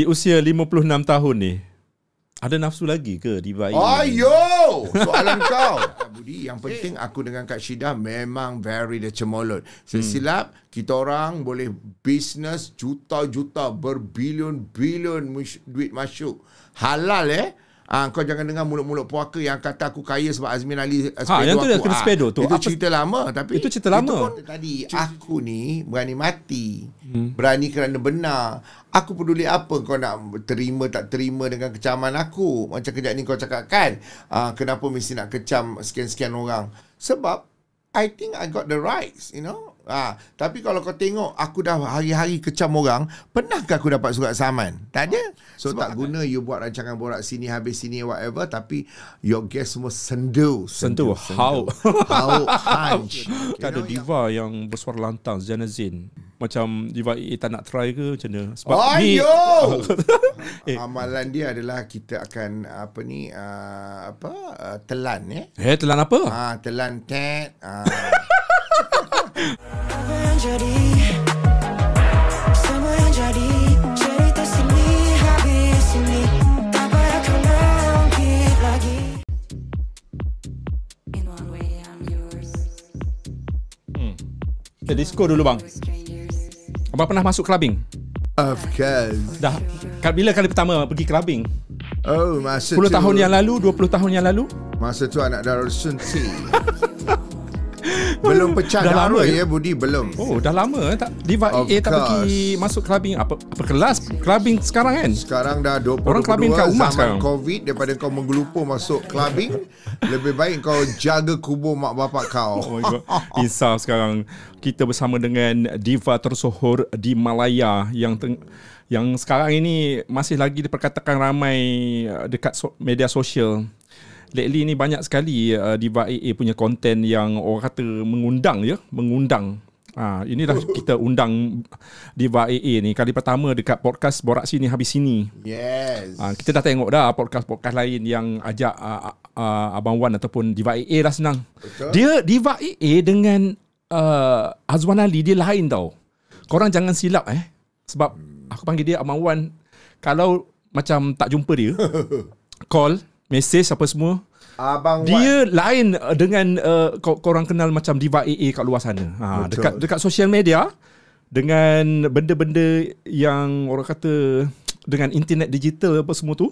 di usia 56 tahun ni ada nafsu lagi ke diva ini? Ayo, soalan kau. Budi, yang penting aku dengan Kak Shida memang very the cemolot. Sesilap hmm. kita orang boleh bisnes juta-juta berbilion-bilion duit masuk. Halal eh? Ah, kau jangan dengar mulut-mulut puaka yang kata aku kaya sebab Azmin Ali eh, ha, sepedo aku. yang tu dia kena ah, sepedo tu. Itu cerita lama tapi Itu cerita lama. Itu pun tadi aku ni berani mati. Hmm. Berani kerana benar. Aku peduli apa kau nak terima tak terima dengan kecaman aku. Macam kejap ni kau cakap kan, ah, kenapa mesti nak kecam sekian-sekian orang? Sebab I think I got the rights, you know. Ha, tapi kalau kau tengok aku dah hari-hari kecam orang, pernahkah aku dapat surat saman? Tak ada. Oh, so Sebab tak guna you buat rancangan borak sini habis sini whatever tapi your guest semua sendu. Sendu. How? How hunch. Tak ada diva yang, yang bersuara lantang Zana Zin. Macam diva eh, tak nak try ke macam mana? Sebab oh, ni, eh. Amalan dia adalah kita akan apa ni uh, apa uh, telan ya. Eh? eh telan apa? Ha, telan tet. Uh, Hmm. Kita disco dulu bang Abang pernah masuk clubbing? Of course Dah Bila kali pertama pergi clubbing? Oh masa 10 tu 10 tahun yang lalu 20 tahun yang lalu? Masa tu anak darah suntik belum pecah dah, lama ya? ya Budi belum oh dah lama eh? tak Diva of EA tak pergi masuk clubbing apa, apa kelas clubbing sekarang kan sekarang dah 22 orang clubbing kat rumah sekarang covid daripada kau menggelupur masuk clubbing lebih baik kau jaga kubur mak bapak kau oh my god insaf sekarang kita bersama dengan Diva tersohor di Malaya yang teng- yang sekarang ini masih lagi diperkatakan ramai uh, dekat media sosial lately ni banyak sekali uh, Diva AA punya konten yang orang kata mengundang ya, mengundang. Ha, inilah kita undang Diva AA ni kali pertama dekat podcast Borak Sini habis sini. Yes. Ha, kita dah tengok dah podcast-podcast lain yang ajak uh, uh, Abang Wan ataupun Diva AA lah senang. Betul. Dia Diva AA dengan uh, Azwan Ali dia lain tau. Korang jangan silap eh. Sebab aku panggil dia Abang Wan kalau macam tak jumpa dia call Mesej apa semua. Abang dia Wan. lain uh, dengan uh, korang kenal macam diva AA kat luar sana. Ha dekat dekat social media dengan benda-benda yang orang kata dengan internet digital apa semua tu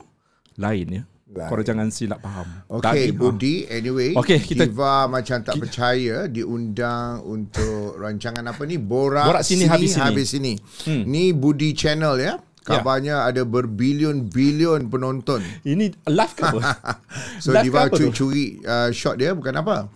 lain ya. Lain. Korang jangan silap faham. Okay Daging, Budi anyway okay, kita, diva macam tak kita, percaya diundang untuk rancangan apa ni Borak, borak sini, sini habis sini. Habis sini. Hmm. Ni Budi channel ya. Kabarnya ya. yeah. ada berbilion-bilion penonton. Ini live ke apa? so live Diva curi-curi uh, shot dia bukan apa.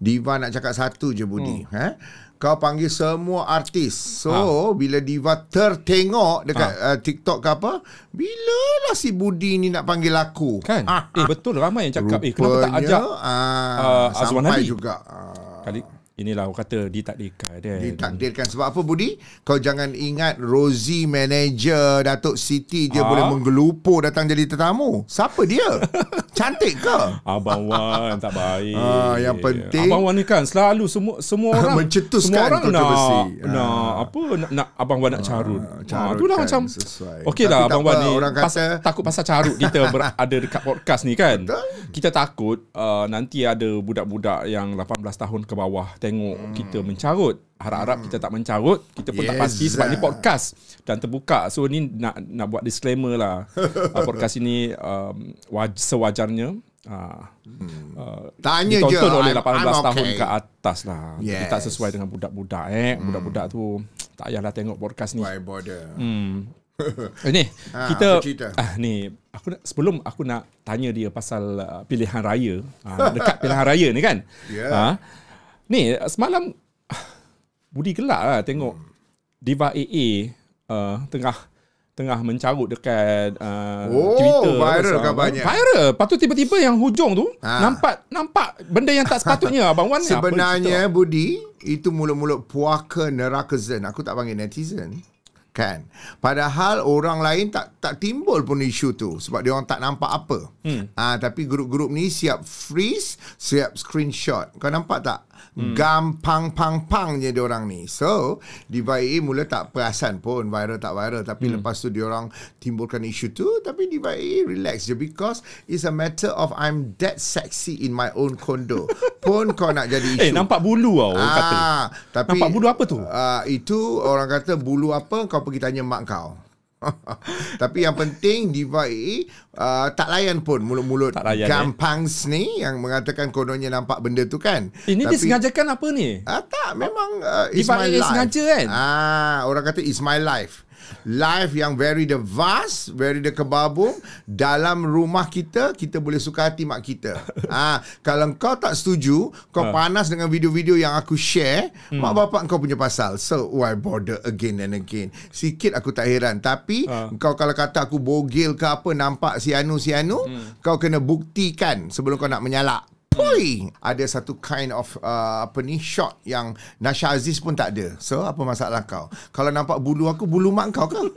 Diva nak cakap satu je Budi. Hmm. Eh? Kau panggil semua artis. So ha. bila Diva tertengok dekat ha. uh, TikTok ke apa. lah si Budi ni nak panggil aku. Kan? Ha. ha. Eh betul ramai yang cakap. Rupanya, eh kenapa tak ajak uh, uh, Azwan Hadi? juga. Uh, Kali inilah orang kata ditakdirkan Dia eh. ditakdirkan sebab apa budi kau jangan ingat Rosie manager Datuk Siti dia ha? boleh menggelupur datang jadi tetamu siapa dia cantik ke? Abang Wan tak baik. Ah, yang penting Abang Wan ni kan selalu semua semua orang mencetuskan semua orang nak, ah. nak apa nak, nak Abang Wan nak ah, carut. Ah, ah, itulah macam Okey lah Abang Wan ni kata, pas, takut pasal carut kita berada dekat podcast ni kan. Betul? Kita takut uh, nanti ada budak-budak yang 18 tahun ke bawah tengok hmm. kita mencarut harap-harap hmm. kita tak mencarut kita pun yes. tak pasti sebab ni podcast dan terbuka so ni nak nak buat disclaimer lah ah, podcast ini um, waj- sewajarnya Ah. Hmm. Uh, Tanya je oleh 18 okay. tahun ke atas lah yes. Tapi tak sesuai dengan budak-budak eh hmm. Budak-budak tu Tak payahlah tengok podcast ni Why bother hmm. eh, ni, ha, kita ah, ni aku nak, sebelum aku nak tanya dia pasal uh, pilihan raya ah, dekat pilihan raya ni kan yeah. ah, ni semalam budi gelak lah tengok hmm. Diva AA uh, tengah tengah mencarut dekat uh, oh, Twitter viral kan banyak viral lepas tu tiba-tiba yang hujung tu ha. nampak nampak benda yang tak sepatutnya abang Wan sebenarnya apa Budi itu mulut-mulut puaka nerakazen aku tak panggil netizen kan padahal orang lain tak tak timbul pun isu tu sebab dia orang tak nampak apa hmm. ha, tapi grup-grup ni siap freeze siap screenshot kau nampak tak hmm. gampang-pang-pangnya orang ni. So, di AA mula tak perasan pun viral tak viral tapi hmm. lepas tu dia orang timbulkan isu tu tapi di AA relax je because it's a matter of I'm that sexy in my own condo. pun kau nak jadi eh, isu. Eh, nampak bulu tau ah, kata. Tapi, nampak bulu apa tu? Uh, itu orang kata bulu apa kau pergi tanya mak kau. Tapi yang penting Diva AA uh, tak layan pun mulut-mulut eh. gampang eh. ni yang mengatakan kononnya nampak benda tu kan. Ini Tapi, disengajakan apa ni? Uh, tak, memang uh, Diva AA sengaja kan? Ah, orang kata it's my life. Life yang very the vast, very the kebabum. Dalam rumah kita, kita boleh suka hati mak kita. Ah, ha, Kalau kau tak setuju, kau ha. panas dengan video-video yang aku share, hmm. mak bapak kau punya pasal. So, why border again and again? Sikit aku tak heran. Tapi, ha. kau kalau kata aku bogil ke apa, nampak si Anu, si Anu, hmm. kau kena buktikan sebelum kau nak menyalak. Poi Ada satu kind of uh, Apa ni Shot yang Nasha Aziz pun tak ada So apa masalah kau Kalau nampak bulu aku Bulu mak kau kan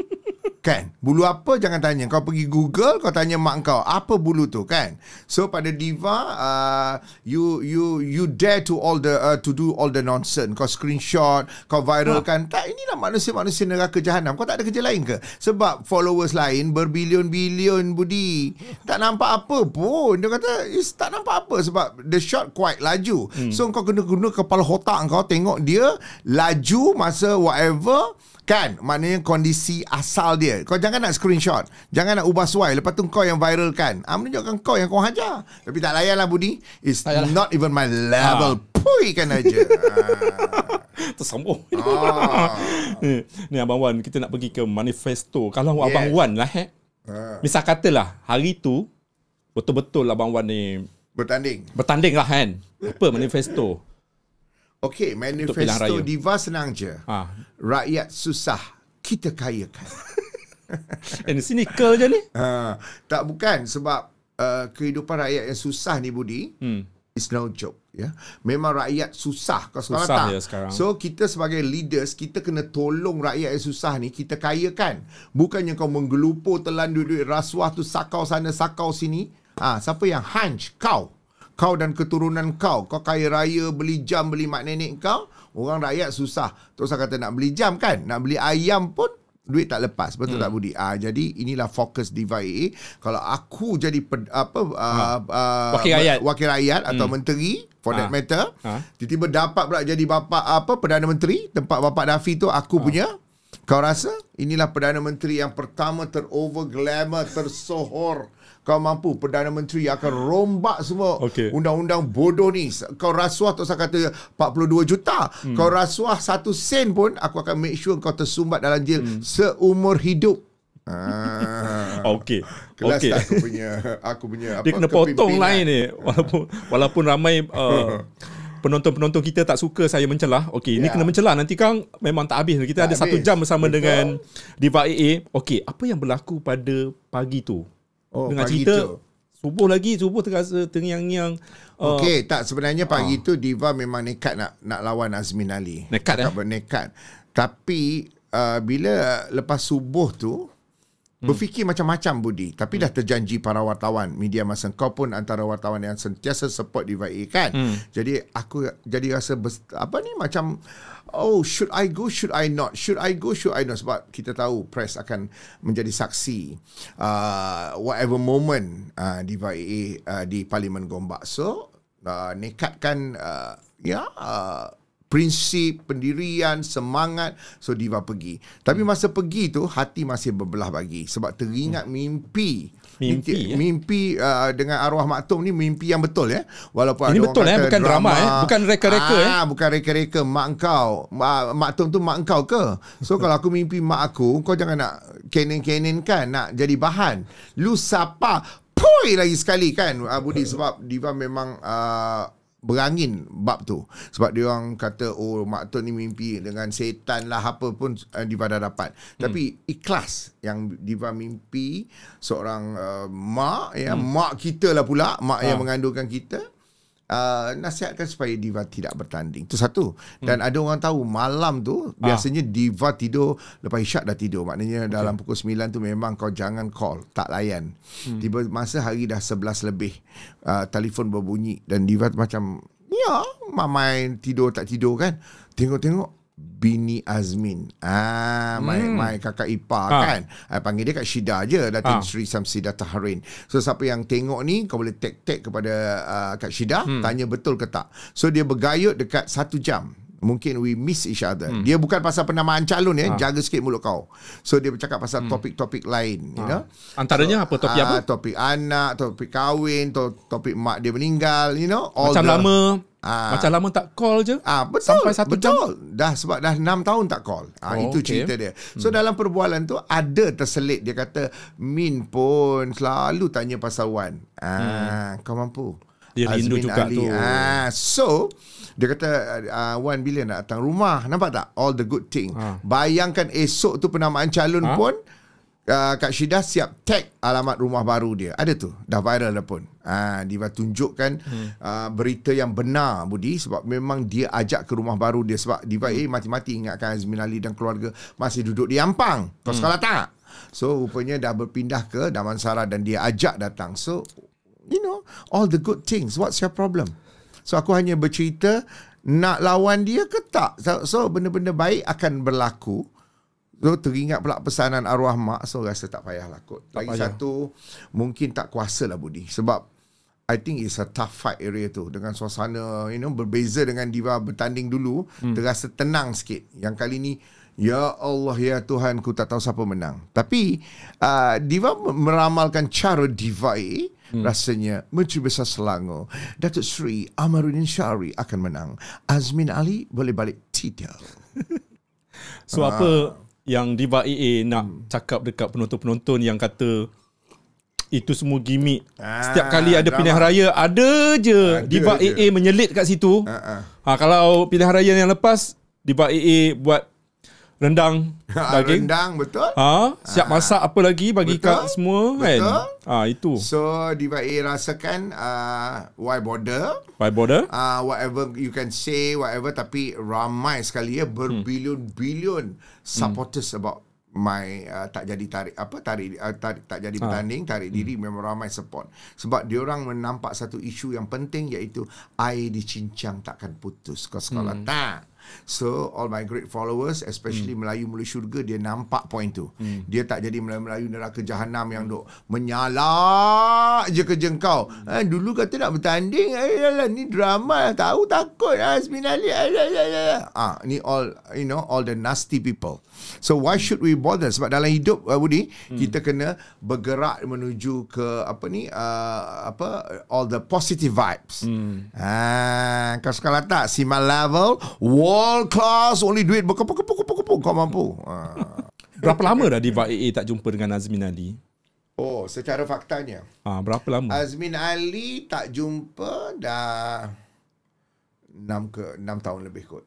Kan? Bulu apa jangan tanya. Kau pergi Google, kau tanya mak kau, apa bulu tu, kan? So pada diva, uh, you you you dare to all the uh, to do all the nonsense. Kau screenshot, kau viralkan. Ha. Tak inilah manusia-manusia neraka jahanam. Kau tak ada kerja lain ke? Sebab followers lain berbilion-bilion budi. Tak nampak apa pun. Dia kata, tak nampak apa sebab the shot quite laju." Hmm. So kau kena guna kepala otak kau tengok dia laju masa whatever Kan Maknanya kondisi asal dia Kau jangan nak screenshot Jangan nak ubah suai Lepas tu kau yang viral kan ah, Menunjukkan kau yang kau hajar Tapi tak layan lah Budi It's Ayalah. not even my level ha. Pui kan aja ah. ha. Tersambung ha. ni, ni Abang Wan Kita nak pergi ke manifesto Kalau yes. Abang Wan lah eh. ha. Misal katalah Hari tu Betul-betul Abang Wan ni Bertanding Bertanding lah kan Apa manifesto Okay, manifesto diva senang je. Ha. Rakyat susah, kita kayakan. Ini eh, cynical je ni. Ha. Tak bukan, sebab uh, kehidupan rakyat yang susah ni Budi, hmm. it's no joke. Ya, Memang rakyat susah kau Susah tak? ya sekarang So kita sebagai leaders Kita kena tolong rakyat yang susah ni Kita kayakan. kan Bukannya kau menggelupur telan duit-duit rasuah tu Sakau sana, sakau sini Ah, ha, Siapa yang hunch? Kau kau dan keturunan kau kau kaya raya beli jam beli mak nenek kau orang rakyat susah terus kata nak beli jam kan nak beli ayam pun duit tak lepas betul hmm. tak budi ah jadi inilah fokus diva AA. E. kalau aku jadi per, apa uh, uh, wakil rakyat wakil rakyat atau hmm. menteri for that ha. matter ha. tiba-tiba dapat pula jadi bapa apa perdana menteri tempat bapa dafi tu aku ha. punya kau rasa inilah perdana menteri yang pertama terover glamour tersohor kau mampu Perdana Menteri akan rombak semua okay. undang-undang bodoh ni. Kau rasuah tak usah kata 42 juta. Hmm. Kau rasuah satu sen pun aku akan make sure kau tersumbat dalam jail hmm. seumur hidup. Ah. Okey. Kelas okay. aku punya aku punya apa Dia kena potong lain ni walaupun walaupun ramai uh, penonton-penonton kita tak suka saya mencelah. Okey, ini yeah. kena mencelah nanti kang memang tak habis. Kita tak ada habis. satu jam bersama Betul. dengan Diva AA. Okey, apa yang berlaku pada pagi tu? Oh, dengar pagi cerita tu. subuh lagi subuh terasa tengyang-nyang uh, okey tak sebenarnya pagi uh. tu diva memang nekat nak nak lawan Azmin Ali nekat tak eh? nekat tapi uh, bila lepas subuh tu Hmm. Berfikir macam-macam Budi Tapi hmm. dah terjanji para wartawan Media masa kau pun Antara wartawan yang sentiasa support Diva kan hmm. Jadi aku jadi rasa ber, Apa ni macam Oh should I go should I not Should I go should I not Sebab kita tahu Press akan menjadi saksi uh, Whatever moment uh, Diva A uh, di Parlimen Gombak So uh, nekatkan uh, Ya yeah, uh, prinsip pendirian semangat so diva pergi tapi hmm. masa pergi tu hati masih berbelah bagi sebab teringat hmm. mimpi mimpi mimpi, eh? mimpi uh, dengan arwah maktum ni mimpi yang betul ya walaupun ini betul eh bukan drama, drama eh bukan reka-reka aa, ah, eh bukan reka-reka mak kau mak, maktum tu mak kau ke so kalau aku mimpi mak aku kau jangan nak kenen-kenen kan nak jadi bahan lu sapa poi lagi sekali kan ah, budi sebab diva memang ah, berangin bab tu sebab dia orang kata oh mak tu ni mimpi dengan setan lah apa pun uh, diva dah dapat hmm. tapi ikhlas yang diva mimpi seorang uh, mak ya hmm. mak kita lah pula mak ha. yang ah. mengandungkan kita Uh, nasihatkan supaya diva tidak bertanding. Itu satu. Hmm. Dan hmm. ada orang tahu malam tu ah. biasanya ah. diva tidur lepas isyak dah tidur. Maknanya okay. dalam pukul 9 tu memang kau jangan call, tak layan. Hmm. Tiba masa hari dah 11 lebih uh, telefon berbunyi dan diva macam ya, mamai tidur tak tidur kan. Tengok-tengok Bini Azmin. Ah, hmm. my, my kakak Ipa ha. kan. I panggil dia Kak Syida je. Datin ha. Sri Samsida Taharin. So, siapa yang tengok ni, kau boleh tag-tag kepada uh, kat Syida. Hmm. Tanya betul ke tak. So, dia bergayut dekat satu jam mungkin we miss each other. Hmm. Dia bukan pasal penamaan calon ya, ha. jaga sikit mulut kau. So dia bercakap pasal hmm. topik-topik lain, ha. you know. Antaranya so, apa topik uh, apa? Topik anak, topik kahwin, to- topik mak dia meninggal, you know. All macam the, lama uh, macam lama tak call je. Ah uh, betul. Sampai satu betul. Jam. Dah sebab dah enam tahun tak call. Ah uh, oh, itu okay. cerita dia. So hmm. dalam perbualan tu ada terselit dia kata Min pun selalu tanya pasal Wan. Ah uh, hmm. kau mampu. Dia Azmin rindu juga Ali. tu. Ah uh, so dia kata uh, Wan bila nak datang rumah Nampak tak All the good thing ha. Bayangkan esok tu Penamaan calon ha? pun uh, Kak Syedah siap tag Alamat rumah baru dia Ada tu Dah viral dah pun uh, ah, Dia tunjukkan hmm. uh, Berita yang benar Budi Sebab memang dia ajak Ke rumah baru dia Sebab Diva hmm. eh mati-mati Ingatkan Azmin Ali dan keluarga Masih duduk di Ampang Kau hmm. sekolah tak So rupanya dah berpindah ke Damansara Dan dia ajak datang So You know All the good things What's your problem? So aku hanya bercerita nak lawan dia ke tak. So, so benda-benda baik akan berlaku. So teringat pula pesanan arwah mak. So rasa tak payahlah kot. Lagi payah. satu, mungkin tak kuasa lah Budi. Sebab I think it's a tough fight area tu. Dengan suasana, you know, berbeza dengan Diva bertanding dulu. Hmm. Terasa tenang sikit. Yang kali ni, Ya Allah, Ya Tuhan, ku tak tahu siapa menang. Tapi, uh, Diva meramalkan cara Diva eh, hmm. rasanya Menteri Besar Selangor Datuk Sri Amaruddin Syari akan menang Azmin Ali boleh balik tidak? So ha. apa yang Diva AA nak hmm. cakap dekat penonton-penonton yang kata itu semua gimmick. Ah, Setiap kali ada drama. pilihan raya ada je ada Diva je. AA menyelit kat situ. Uh-uh. Ha kalau pilihan raya yang lepas Diva AA buat rendang ah, daging. rendang betul. Ha, siap ah. masak apa lagi bagi betul? semua kan? betul? kan? Ha, itu. So Diva A eh, rasakan uh, why border. Why border. Uh, whatever you can say whatever tapi ramai sekali ya berbilion-bilion hmm. supporters hmm. about my uh, tak jadi tarik apa tarik, uh, tarik tak jadi bertanding ha. tarik hmm. diri memang ramai support sebab dia orang menampak satu isu yang penting iaitu air dicincang takkan putus kau sekolah hmm. tak So all my great followers Especially mm. Melayu Mula Syurga Dia nampak point tu mm. Dia tak jadi Melayu-Melayu Neraka Jahanam Yang duk menyala je kerja kau mm. ha, Dulu kata nak bertanding eh, Ayolah ni drama Tahu takut eh, ha, Sembilan Ah, ha, Ni all You know All the nasty people So why should we bother sebab dalam hidup uh, Budi hmm. kita kena bergerak menuju ke apa ni uh, apa all the positive vibes. Hmm. Ah kalau tak Sima level world class only duit pokok pokok pokok pokok pok, kau mampu. berapa lama dah Diva AA tak jumpa dengan Azmin Ali? Oh, secara faktanya. Ah, berapa lama? Azmin Ali tak jumpa dah 6 ke 6 tahun lebih kot.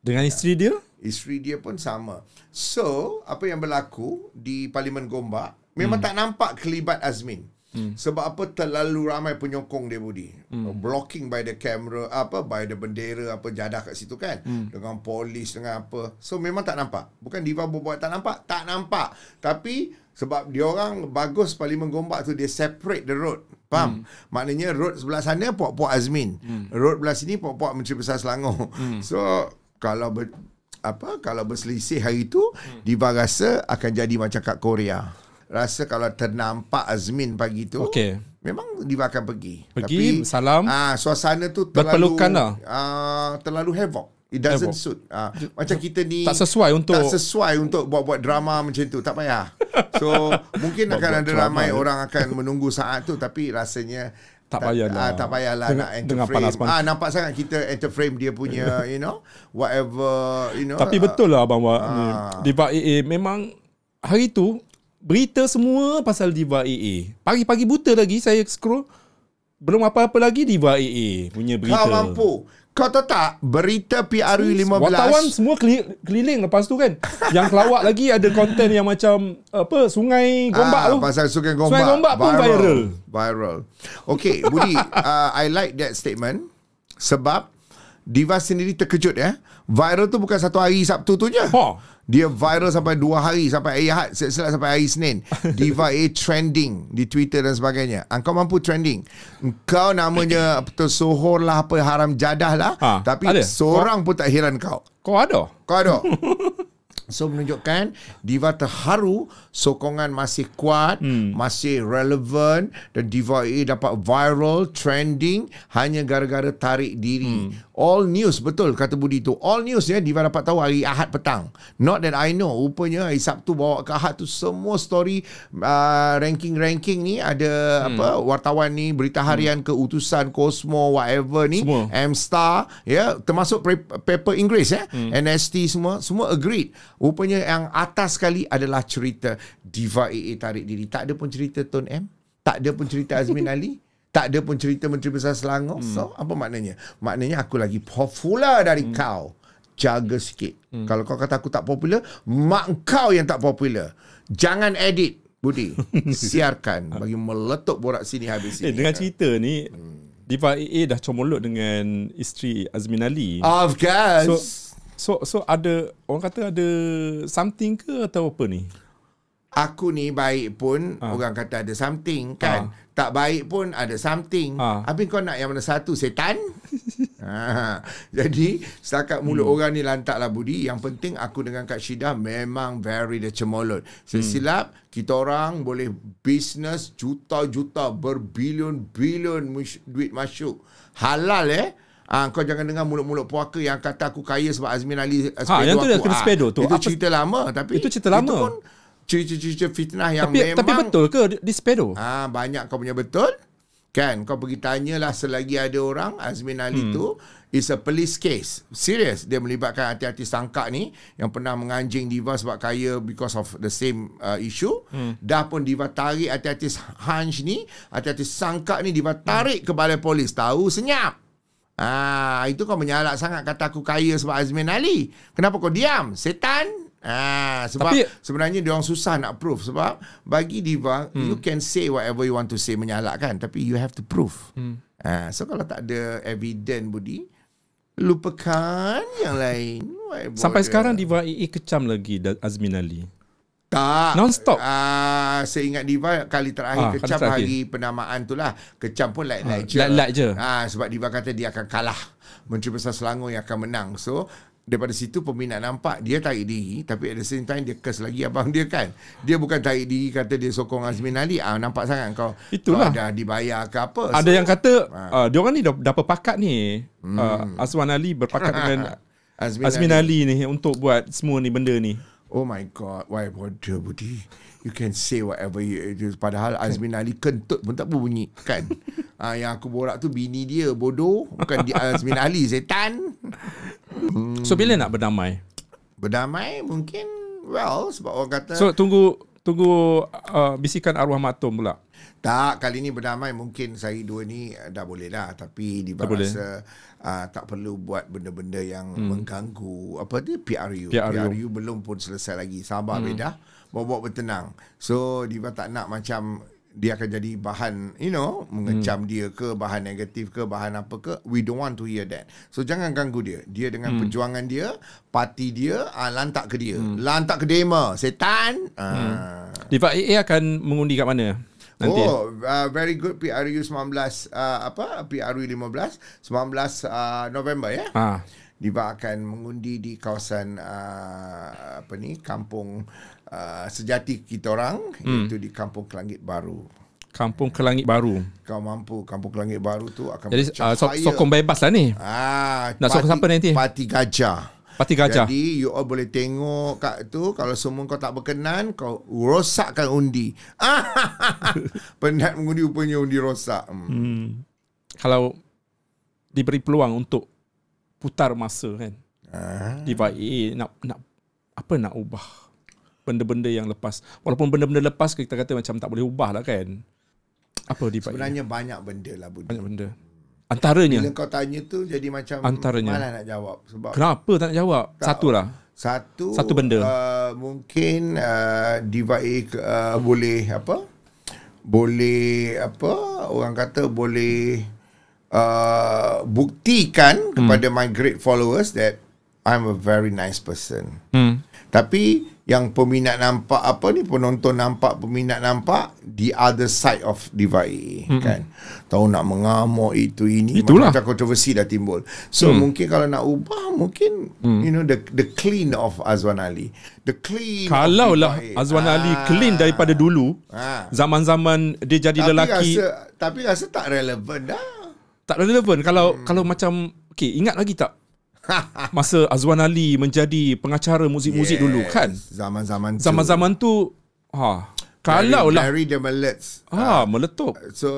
Dengan ya. isteri dia? Isteri dia pun sama. So, apa yang berlaku di Parlimen Gombak, memang hmm. tak nampak kelibat Azmin. Hmm. Sebab apa terlalu ramai penyokong dia budi. Hmm. Blocking by the camera, apa by the bendera, apa jadah kat situ kan. Hmm. Dengan polis, dengan apa. So, memang tak nampak. Bukan Diva buat tak nampak, tak nampak. Tapi, sebab dia orang bagus Parlimen Gombak tu, dia separate the road. Faham? Hmm. Maknanya road sebelah sana puak-puak Azmin. Hmm. Road belah sini puak-puak Menteri Besar Selangor. Hmm. So, kalau ber, apa kalau berselisih hari tu hmm. diva rasa akan jadi macam kat Korea rasa kalau ternampak Azmin pagi itu okay. memang diva akan pergi, pergi tapi salam ah suasana tu terlalu lah. ah uh, terlalu havoc It doesn't Evo. suit uh, Macam kita ni Tak sesuai untuk Tak sesuai untuk Buat-buat drama macam tu Tak payah So Mungkin akan ada ramai orang Akan menunggu saat tu Tapi rasanya tak payahlah. Ah, tak payahlah Deng- nak enter frame. Panas panas. Ah, nampak sangat kita enter frame dia punya, you know, whatever, you know. Tapi ah. betul lah Abang Wak. Ah. Diva AA memang hari tu, berita semua pasal Diva AA. Pagi-pagi buta lagi saya scroll. Belum apa-apa lagi Diva AA punya berita. Kau mampu. Kau tahu tak Berita PRU15 Wartawan semua keliling Lepas tu kan Yang kelawak lagi Ada konten yang macam Apa Sungai Gombak ah, tu Pasal Sungai Gombak Sungai Gombak pun viral Viral, Okay Budi uh, I like that statement Sebab Diva sendiri terkejut ya eh? Viral tu bukan satu hari Sabtu tu je Haa dia viral sampai 2 hari Sampai hari Ahad Selat sampai hari Senin Diva A eh, trending Di Twitter dan sebagainya Engkau ah, mampu trending Engkau namanya tersohor lah Apa haram jadah lah ha, Tapi ada. seorang pun tak heran kau Kau ada Kau ada So menunjukkan Diva terharu Sokongan masih kuat hmm. Masih relevant, Dan Diva A dapat viral Trending Hanya gara-gara tarik diri hmm. All news betul kata Budi tu. All news ya Diva dapat tahu hari Ahad petang. Not that I know. Rupanya hari Sabtu bawa ke Ahad tu semua story uh, ranking-ranking ni ada hmm. apa wartawan ni berita harian hmm. ke utusan Cosmo whatever ni semua. M-Star ya termasuk paper Inggeris ya hmm. NST semua semua agreed. Rupanya yang atas sekali adalah cerita Diva AA tarik diri. Tak ada pun cerita Tone M. Tak ada pun cerita Azmin Ali. Tak ada pun cerita Menteri Besar Selangor. Hmm. So, apa maknanya? Maknanya aku lagi popular dari hmm. kau. Jaga sikit. Hmm. Kalau kau kata aku tak popular, mak kau yang tak popular. Jangan edit, Budi. Siarkan. Bagi meletup borak sini habis eh, sini. Eh, dengan cerita ni, hmm. Diva AA dah comolot dengan isteri Azmin Ali. Of course. So, so, so ada, orang kata ada something ke atau apa ni? aku ni baik pun uh. orang kata ada something kan uh. tak baik pun ada something uh. Habis kau nak yang mana satu setan ha. jadi setakat mulut hmm. orang ni lantaklah budi yang penting aku dengan kak Syida memang very the cemolot hmm. sesilap hmm. kita orang boleh business juta-juta berbilion-bilion duit masuk halal eh ha, kau jangan dengar mulut-mulut puaka yang kata aku kaya sebab Azmin Ali uh, ha, spedo aku. Ha, yang tu dah kena spedo tu. Itu cerita lama tapi. Itu cerita lama. Itu pun cerita-cerita fitnah yang tapi, memang Tapi betul ke dispedo? Ah ha, banyak kau punya betul. Kan kau pergi tanyalah selagi ada orang Azmin Ali hmm. tu is a police case. serious. dia melibatkan hati-hati sangka ni yang pernah menganjing diva sebab kaya because of the same uh, issue. Hmm. Dah pun diva tarik hati-hati hunch ni, hati-hati sangka ni diva tarik hmm. ke balai polis tahu senyap. Ah, itu kau menyalak sangat kata aku kaya sebab Azmin Ali. Kenapa kau diam? Setan. Ah sebab Tapi, sebenarnya dia orang susah nak prove sebab bagi diva hmm. you can say whatever you want to say menyalak tapi you have to prove. Hmm. Ah so kalau tak ada evidence budi lupakan yang lain. Sampai sekarang diva EE kecam lagi Azmin Ali. Tak. Non-stop. Uh, saya ingat Diva kali terakhir ha, kecam kali terakhir. hari penamaan itulah Kecam pun light-light ah, ha, je. Light-light je. Uh, sebab Diva kata dia akan kalah. Menteri Besar Selangor yang akan menang. So, daripada situ peminat nampak dia tarik diri tapi at the same time dia kes lagi abang dia kan dia bukan tarik diri kata dia sokong Azmin Ali ah nampak sangat kau itulah kau dah dibayar ke apa ada so, yang kata ha. ah. dia orang ni dah, dapat pakat ni hmm. Ah, Azwan Ali berpakat dengan Azmin, Azmin Ali. Ali ni untuk buat semua ni benda ni oh my god why bother budi you can say whatever you it is. Padahal kan. Azmin Ali kentut pun tak berbunyi kan. uh, yang aku borak tu bini dia bodoh bukan di Azmin Ali setan. Hmm. So bila nak berdamai? Berdamai mungkin well sebab orang kata So tunggu tunggu uh, bisikan arwah matum pula. Tak, kali ni berdamai mungkin saya dua ni uh, dah boleh lah. Tapi di bahasa uh, uh, tak perlu buat benda-benda yang hmm. mengganggu. Apa dia? PRU. PRU. PRU. belum pun selesai lagi. Sabar hmm. beda. Bawa-bawa bertenang So dia tak nak macam Dia akan jadi bahan You know Mengecam hmm. dia ke Bahan negatif ke Bahan apa ke We don't want to hear that So jangan ganggu dia Dia dengan hmm. perjuangan dia Parti dia ah, Lantak ke dia hmm. Lantak ke Dema Setan ah. hmm. ah. Diva AA akan mengundi kat mana? Nanti. Oh, uh, very good PRU 19 uh, apa PRU 15 19 uh, November ya. Ha. Diva akan mengundi di kawasan uh, apa ni kampung Uh, sejati kita orang hmm. itu di Kampung Kelangit Baru. Kampung Kelangit Baru. Kau mampu Kampung Kelangit Baru tu akan Jadi uh, so- sokong bebas lah ni. Ah, Nak sokong siapa nanti? Parti Gajah. Parti Gajah. Jadi you all boleh tengok kat tu kalau semua kau tak berkenan kau rosakkan undi. Penat mengundi rupanya undi rosak. Hmm. hmm. Kalau diberi peluang untuk putar masa kan. Ah. Diva eh, nak nak apa nak ubah benda-benda yang lepas. Walaupun benda-benda lepas kita kata macam tak boleh ubah lah kan. Apa di Sebenarnya ini? banyak benda lah budi. Banyak benda. Antaranya. Bila kau tanya tu jadi macam antaranya. Mana nak jawab. Sebab Kenapa tak nak jawab? Tak lah. Satu. Satu benda. Uh, mungkin uh, Diva A uh, boleh apa? Boleh apa? Orang kata boleh uh, buktikan hmm. kepada my great followers that I'm a very nice person. Hmm. Tapi yang peminat nampak apa ni penonton nampak peminat nampak the other side of divide mm-hmm. kan tahu nak mengamuk itu ini Itulah. macam kontroversi dah timbul so mm. mungkin kalau nak ubah mungkin mm. you know the the clean of Azwan Ali the clean kalau lah Azwan ah. Ali clean daripada dulu ah. zaman-zaman dia jadi tapi lelaki rasa, tapi rasa tak relevan dah tak relevan kalau mm. kalau macam okay, ingat lagi tak masa Azwan Ali menjadi pengacara muzik-muzik yes. dulu kan zaman-zaman tu. zaman-zaman tu ha kalau lah dari dia meletup ha ah. meletup so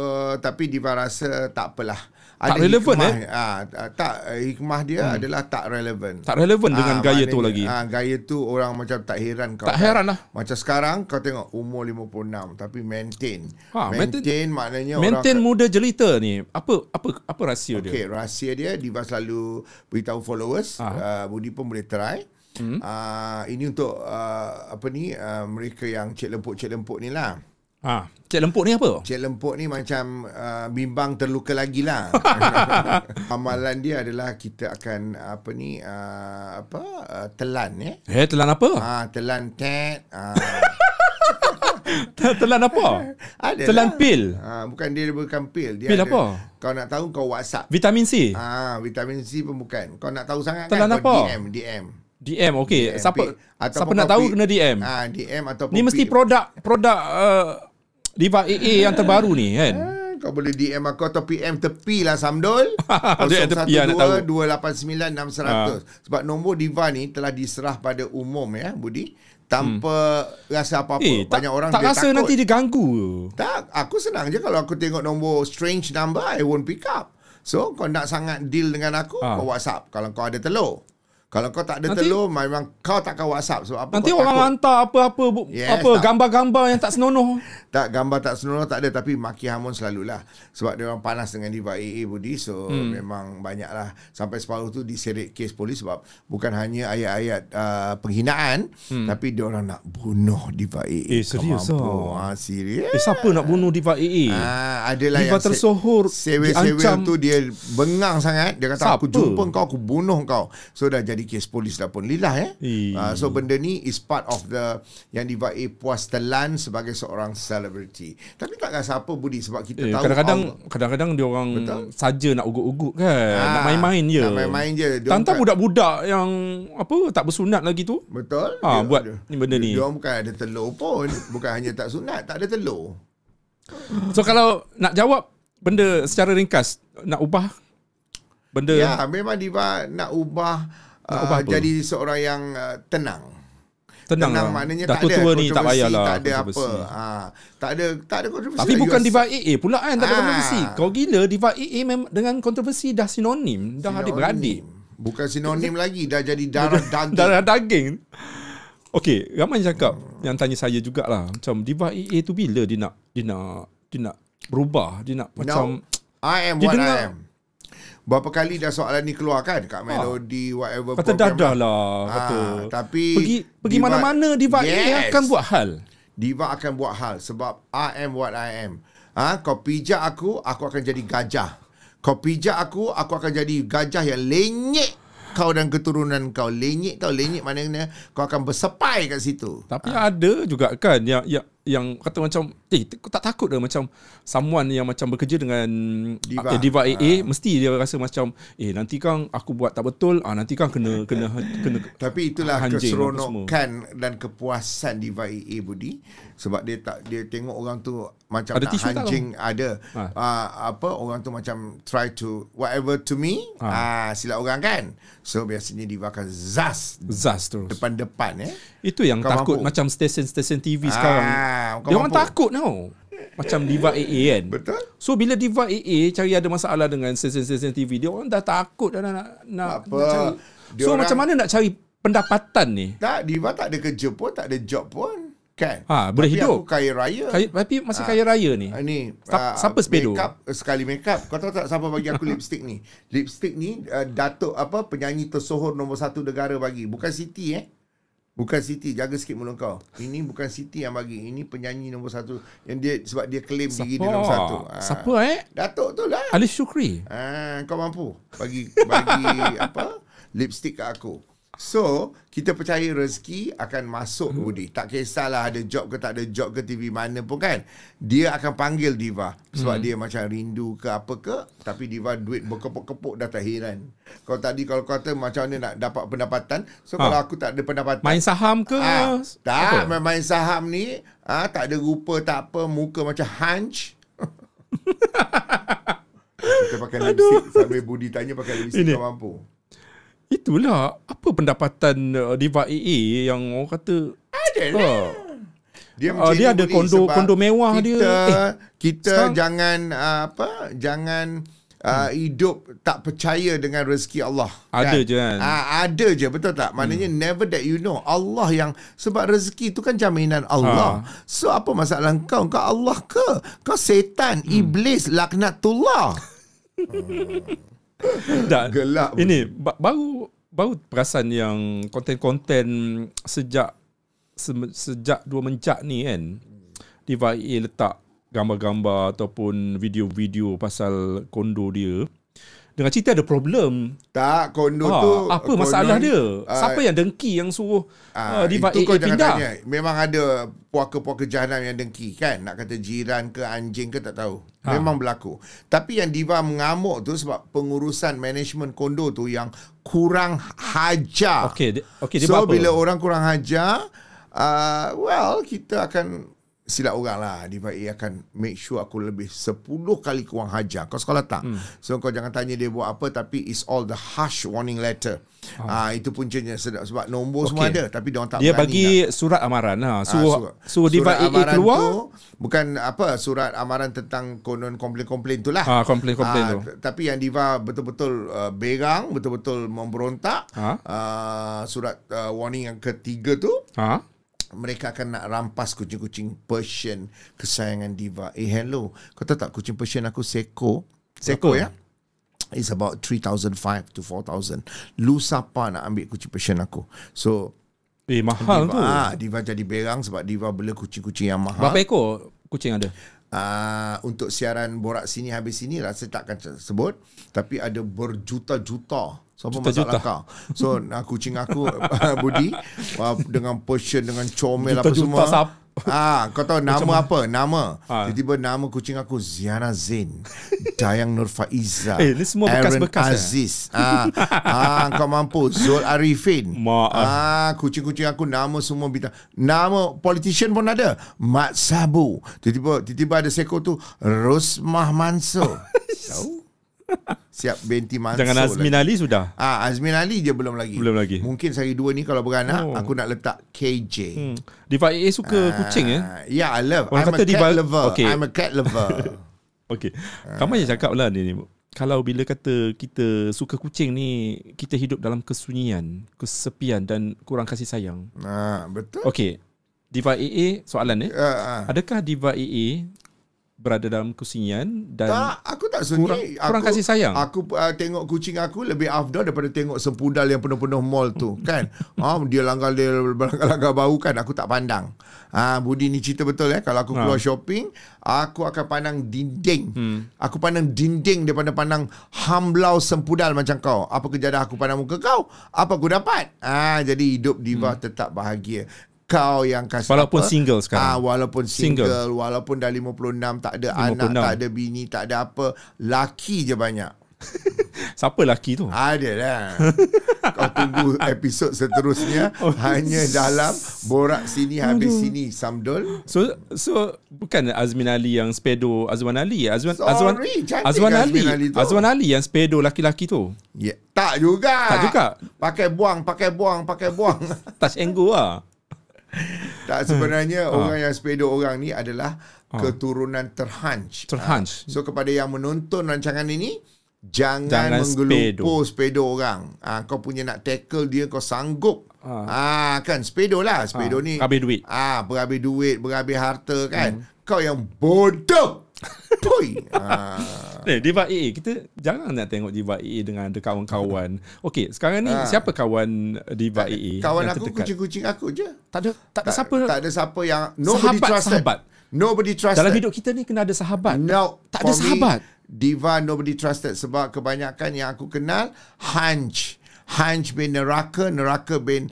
tapi diva rasa tak apalah ada tak relevan ya? eh. Ah, ah tak eh, hikmah dia hmm. adalah tak relevan. Tak relevan dengan ah, gaya tu lagi. Ah, gaya tu orang macam tak heran kau. Tak kan? heran lah. Macam sekarang kau tengok umur 56 tapi maintain. Ha, maintain, maintain maknanya maintain orang muda jelita ni. Apa apa apa rahsia okay, dia? Okey, rahsia dia Diva selalu beritahu followers, uh, Budi pun boleh try. Hmm. Uh, ini untuk uh, apa ni uh, mereka yang cek lempuk cek lempuk ni lah. Ha. Cek lempuk ni apa? Cek lempuk ni macam uh, bimbang terluka lagi lah. Amalan dia adalah kita akan apa ni uh, apa uh, telan ya. Eh? eh telan apa? Ha, telan tet. Uh. telan apa? Adalah. Telan lah. pil. Ha, bukan dia bukan pil. Dia pil ada, apa? Kau nak tahu kau WhatsApp. Vitamin C. Ha, vitamin C pun bukan. Kau nak tahu sangat telan kan? Apa? Kau DM, DM. DM okey. Siapa siapa nak tahu kena DM. Ah ha, DM ataupun Ni mesti produk produk uh, Diva AA yang terbaru ni kan. Eh, kau boleh DM aku atau PM tepi lah Samdol. 012-289-6100. Ah. Sebab nombor Diva ni telah diserah pada umum ya Budi. Tanpa hmm. rasa apa-apa. Eh, Banyak tak, orang tak dia takut. Tak rasa nanti dia ganggu. Tak. Aku senang je kalau aku tengok nombor strange number, I won't pick up. So kau nak sangat deal dengan aku, ha. kau WhatsApp. Kalau kau ada telur. Kalau kau tak ada nanti, telur memang kau tak takkan WhatsApp sebab apa? Nanti kau orang takut? hantar apa-apa bu, yes, apa gambar-gambar yang tak senonoh. tak gambar tak senonoh tak ada tapi maki hamun selalulah sebab dia orang panas dengan diva AA Budi so hmm. memang banyaklah sampai separuh tu diseret kes polis sebab bukan hanya ayat-ayat uh, penghinaan hmm. tapi dia orang nak bunuh diva AA. Eh serius ah. Ha, serius. Eh siapa nak bunuh diva AA? Ah adalah diva yang tersohor se- sewe-sewe tu dia bengang sangat dia kata siapa? aku jumpa kau aku bunuh kau. So dah jadi dari kes polis dah pun lilah eh. Uh, so benda ni is part of the yang Diva A puas telan sebagai seorang celebrity. Tapi tak rasa apa budi sebab kita eh, tahu kadang-kadang kadang-kadang dia orang saja nak ugut-ugut kan. Ha, nak main-main je. Nak main-main je. Tantang budak-budak yang apa tak bersunat lagi tu. Betul. Ha, dia, buat dia, ni benda dia, ni. Dia orang bukan ada telur pun, bukan hanya tak sunat, tak ada telur. So kalau nak jawab benda secara ringkas nak ubah benda ya memang dia nak ubah tak ah, apa-apa. jadi seorang yang uh, tenang. Tenang, tenang lah. maknanya Dato tak ada kontroversi, ni tak payahlah tak ada apa ha, tak ada tak ada kontroversi tapi lah. bukan Diva AA pula kan tak ha. ada kontroversi kau gila Diva AA memang dengan kontroversi dah sinonim dah adik beradik bukan sinonim lagi dah jadi darah daging darah daging okey ramai yang cakap hmm. yang tanya saya jugalah macam Diva AA tu bila dia nak dia nak dia nak berubah dia nak macam I am what I am Berapa kali dah soalan ni keluar kan Kat ah. melodi ha. Whatever Kata dah dah lah ha, ah, Kata Tapi Pergi, pergi diva, mana-mana Diva yes. ini akan buat hal Diva akan buat hal Sebab I am what I am ha, Kau pijak aku Aku akan jadi gajah Kau pijak aku Aku akan jadi gajah yang lenyek kau dan keturunan kau lenyek kau lenyek mana kau akan bersepai kat situ tapi ha. ada juga kan yang yang yang kata macam eh aku tak takut dah macam someone yang macam bekerja dengan diva, eh, diva AA ha. Ah. mesti dia rasa macam eh nanti kang aku buat tak betul ah nanti kang kena kena kena tapi itulah keseronokan dan kepuasan diva AA budi sebab dia tak dia tengok orang tu macam ada nak hanjing tak ada ha. uh, apa orang tu macam try to whatever to me ah ha. uh, silap orang kan so biasanya diva akan zas zas terus depan-depan eh itu yang kau takut mampu. macam stesen-stesen TV ha. Ah, sekarang kau dia orang takut tau. Macam Diva AA kan. Betul. So bila Diva AA cari ada masalah dengan TV dia orang dah takut dah nak nak, nak cari. So orang macam mana nak cari pendapatan ni? Tak, Diva tak ada kerja pun, tak ada job pun. Kan? Ha, boleh hidup. Tapi aku kaya raya. Kaya, tapi masih ha, kaya raya ni. Ah, ni. Sa- uh, ah, siapa spedo? Makeup, eh, sekali makeup. Kau tahu tak siapa bagi aku lipstick ni? Lipstick ni, uh, Datuk apa, penyanyi tersohor nombor satu negara bagi. Bukan Siti eh. Bukan Siti, jaga sikit mulut kau. Ini bukan Siti yang bagi. Ini penyanyi nombor satu. Yang dia, sebab dia claim Siapa? diri dia nombor satu. Ha. Siapa eh? Datuk tu lah. Alif Syukri. Ha, kau mampu. Bagi bagi apa? Lipstick kat aku. So, kita percaya rezeki akan masuk hmm. Budi. Tak kisahlah ada job ke tak ada job ke TV mana pun kan. Dia akan panggil Diva. Sebab hmm. dia macam rindu ke apa ke. Tapi Diva duit berkepuk-kepuk dah tak heran. Kalau tadi kalau kata macam mana nak dapat pendapatan. So, ha. kalau aku tak ada pendapatan. Main saham ke? Ha, tak, apa? main saham ni. Ha, tak ada rupa, tak apa. Muka macam hunch. kita pakai lipstick sambil Budi tanya pakai lipstick tak mampu. Itulah apa pendapatan uh, Diva AA yang orang kata ada lah. Ah. Dia, uh, dia ada kondo kondo mewah kita, dia. Kita eh, kita sekarang, jangan uh, apa jangan Uh, hidup tak percaya dengan rezeki Allah Ada kan? je kan uh, Ada je betul tak Maknanya hmm. never that you know Allah yang Sebab rezeki tu kan jaminan Allah ha. So apa masalah kau Kau Allah ke Kau setan hmm. Iblis Laknatullah Dan Gelap Ini baru Baru perasan yang Konten-konten Sejak se- Sejak dua mencak ni kan Diva A letak Gambar-gambar Ataupun video-video Pasal kondo dia dengan cerita ada problem. Tak, kondo ha, ah, tu... Apa kondo, masalah dia? Ah, Siapa uh, yang dengki yang suruh uh, ah, di eh, eh, pindah? Itu kau jangan tanya. Memang ada puaka-puaka jahat yang dengki kan? Nak kata jiran ke anjing ke tak tahu. Memang berlaku. Tapi yang Diva mengamuk tu sebab pengurusan manajemen kondo tu yang kurang hajar. Okay, okay, dia so, apa? bila orang kurang hajar, uh, well, kita akan silap orang lah Diva A eh, akan make sure aku lebih 10 kali kewang hajar kau sekolah tak hmm. so kau jangan tanya dia buat apa tapi it's all the harsh warning letter Ah, oh. uh, itu puncanya sedap sebab nombor okay. semua ada tapi dia orang tak dia bagi nak. surat amaran lah. Ah, suruh, uh, suruh, suruh surat Diva eh, AA keluar tu, bukan apa surat amaran tentang konon komplain-komplain tu lah ha, komplain-komplain uh, tu tapi yang Diva betul-betul uh, berang betul-betul memberontak ha? uh, surat uh, warning yang ketiga tu ha? mereka akan nak rampas kucing-kucing Persian kesayangan Diva. Eh hello, kau tahu tak kucing Persian aku Seko? Seko ya? It's about 3,500 to 4,000. Lu siapa nak ambil kucing Persian aku? So, eh mahal Diva, tu. Ah, Diva jadi berang sebab Diva bela kucing-kucing yang mahal. Berapa ekor kucing ada? Uh, untuk siaran borak sini habis sini rasa takkan sebut tapi ada berjuta-juta Siapa masalah kau So uh, kucing aku Budi Dengan Persian Dengan comel juta, apa juta, semua juta, Ah, kau tahu nama Macam apa? Nama. Ah. Tiba-tiba nama kucing aku Ziana Zain. Dayang Nur Faiza. Eh, ni semua bekas-bekas. Aaron eh? Aziz. Ah. ah, kau mampu. Zul Arifin. Ah, kucing-kucing aku nama semua bita. Nama politician pun ada. Mat Sabu. Tiba-tiba, tiba-tiba ada seko tu. Rosmah Mansur. Tahu. Siap binti mansur Jangan Azmin lagi. Ali sudah Ah Azmin Ali dia belum lagi Belum lagi Mungkin sehari dua ni Kalau beranak oh. Aku nak letak KJ hmm. Diva AA suka ah. kucing ya eh? Ya yeah, I love Orang I'm kata a Diva... cat lover okay. I'm a cat lover Okay Kamu ah. yang cakap lah ni, ni Kalau bila kata Kita suka kucing ni Kita hidup dalam kesunyian Kesepian Dan kurang kasih sayang Ah Betul Okay Diva AA Soalan ni eh? ah, ah. Adakah Diva AA berada dalam kesunyian dan tak, aku tak sunyi. Kurang, kurang aku, kasih sayang. Aku uh, tengok kucing aku lebih afdal daripada tengok sempudal yang penuh-penuh mall tu, kan? Ah dia langgar dia langgar-langgar bau kan, aku tak pandang. Ah budi ni cerita betul ya, eh? kalau aku keluar ha. shopping, aku akan pandang dinding. Hmm. Aku pandang dinding daripada pandang hamblau sempudal macam kau. Apa kejadah aku pandang muka kau? Apa aku dapat? Ah jadi hidup diva hmm. tetap bahagia kau yang kasih walaupun apa. single sekarang ah walaupun single, single walaupun dah 56 tak ada 56. anak tak ada bini tak ada apa laki je banyak siapa laki tu ada lah kau tunggu episod seterusnya oh. hanya dalam borak sini habis Aduh. sini samdol so so bukan Azmin Ali yang spedo Azwan Ali eh? Azwan Sorry, Azwan, Azwan Ali Ali, Azwan Ali yang spedo laki-laki tu yeah. tak juga tak juga pakai buang pakai buang pakai buang touch and go lah tak sebenarnya uh. orang ah. yang sepeda orang ni adalah uh. keturunan terhanj. Terhanj. Uh. So kepada yang menonton rancangan ini jangan, jangan menggelupur sepeda orang. Uh, kau punya nak tackle dia kau sanggup. Ah uh. kan sepeda lah sepeda uh. ni. Habis duit. Ah uh, berhabis duit, berhabis harta kan. Hmm. Kau yang bodoh. Poi. Ah. Eh, Diva AA kita jangan nak tengok Diva AA dengan ada kawan-kawan. Okey, sekarang ni ah. siapa kawan Diva AA? Kawan aku terdekat? kucing-kucing aku je. Tak ada tak ada tak, siapa. Tak ada siapa yang nobody sahabat, trusted. Sahabat. Nobody trusted. Dalam hidup kita ni kena ada sahabat. No, tak ada sahabat. Me, Diva nobody trusted sebab kebanyakan yang aku kenal hunch. Hunch bin neraka, neraka bin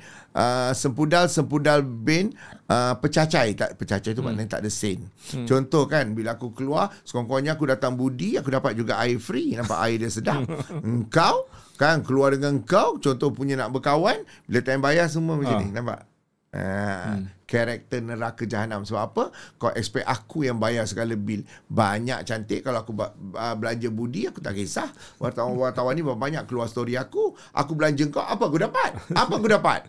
sempudal-sempudal ah, bin uh, pecacai. Tak, pecacai tu hmm. maknanya tak ada sen. Hmm. Contoh kan, bila aku keluar, sekurang-kurangnya aku datang budi, aku dapat juga air free. Nampak air dia sedap. Engkau, kan, keluar dengan kau, contoh punya nak berkawan, bila time bayar semua macam ha. ni. Ah. Nampak? Uh, hmm. neraka jahanam Sebab apa Kau expect aku yang bayar segala bil Banyak cantik Kalau aku uh, belanja budi Aku tak kisah Wartawan-wartawan ni Banyak keluar story aku Aku belanja kau Apa aku dapat Apa aku dapat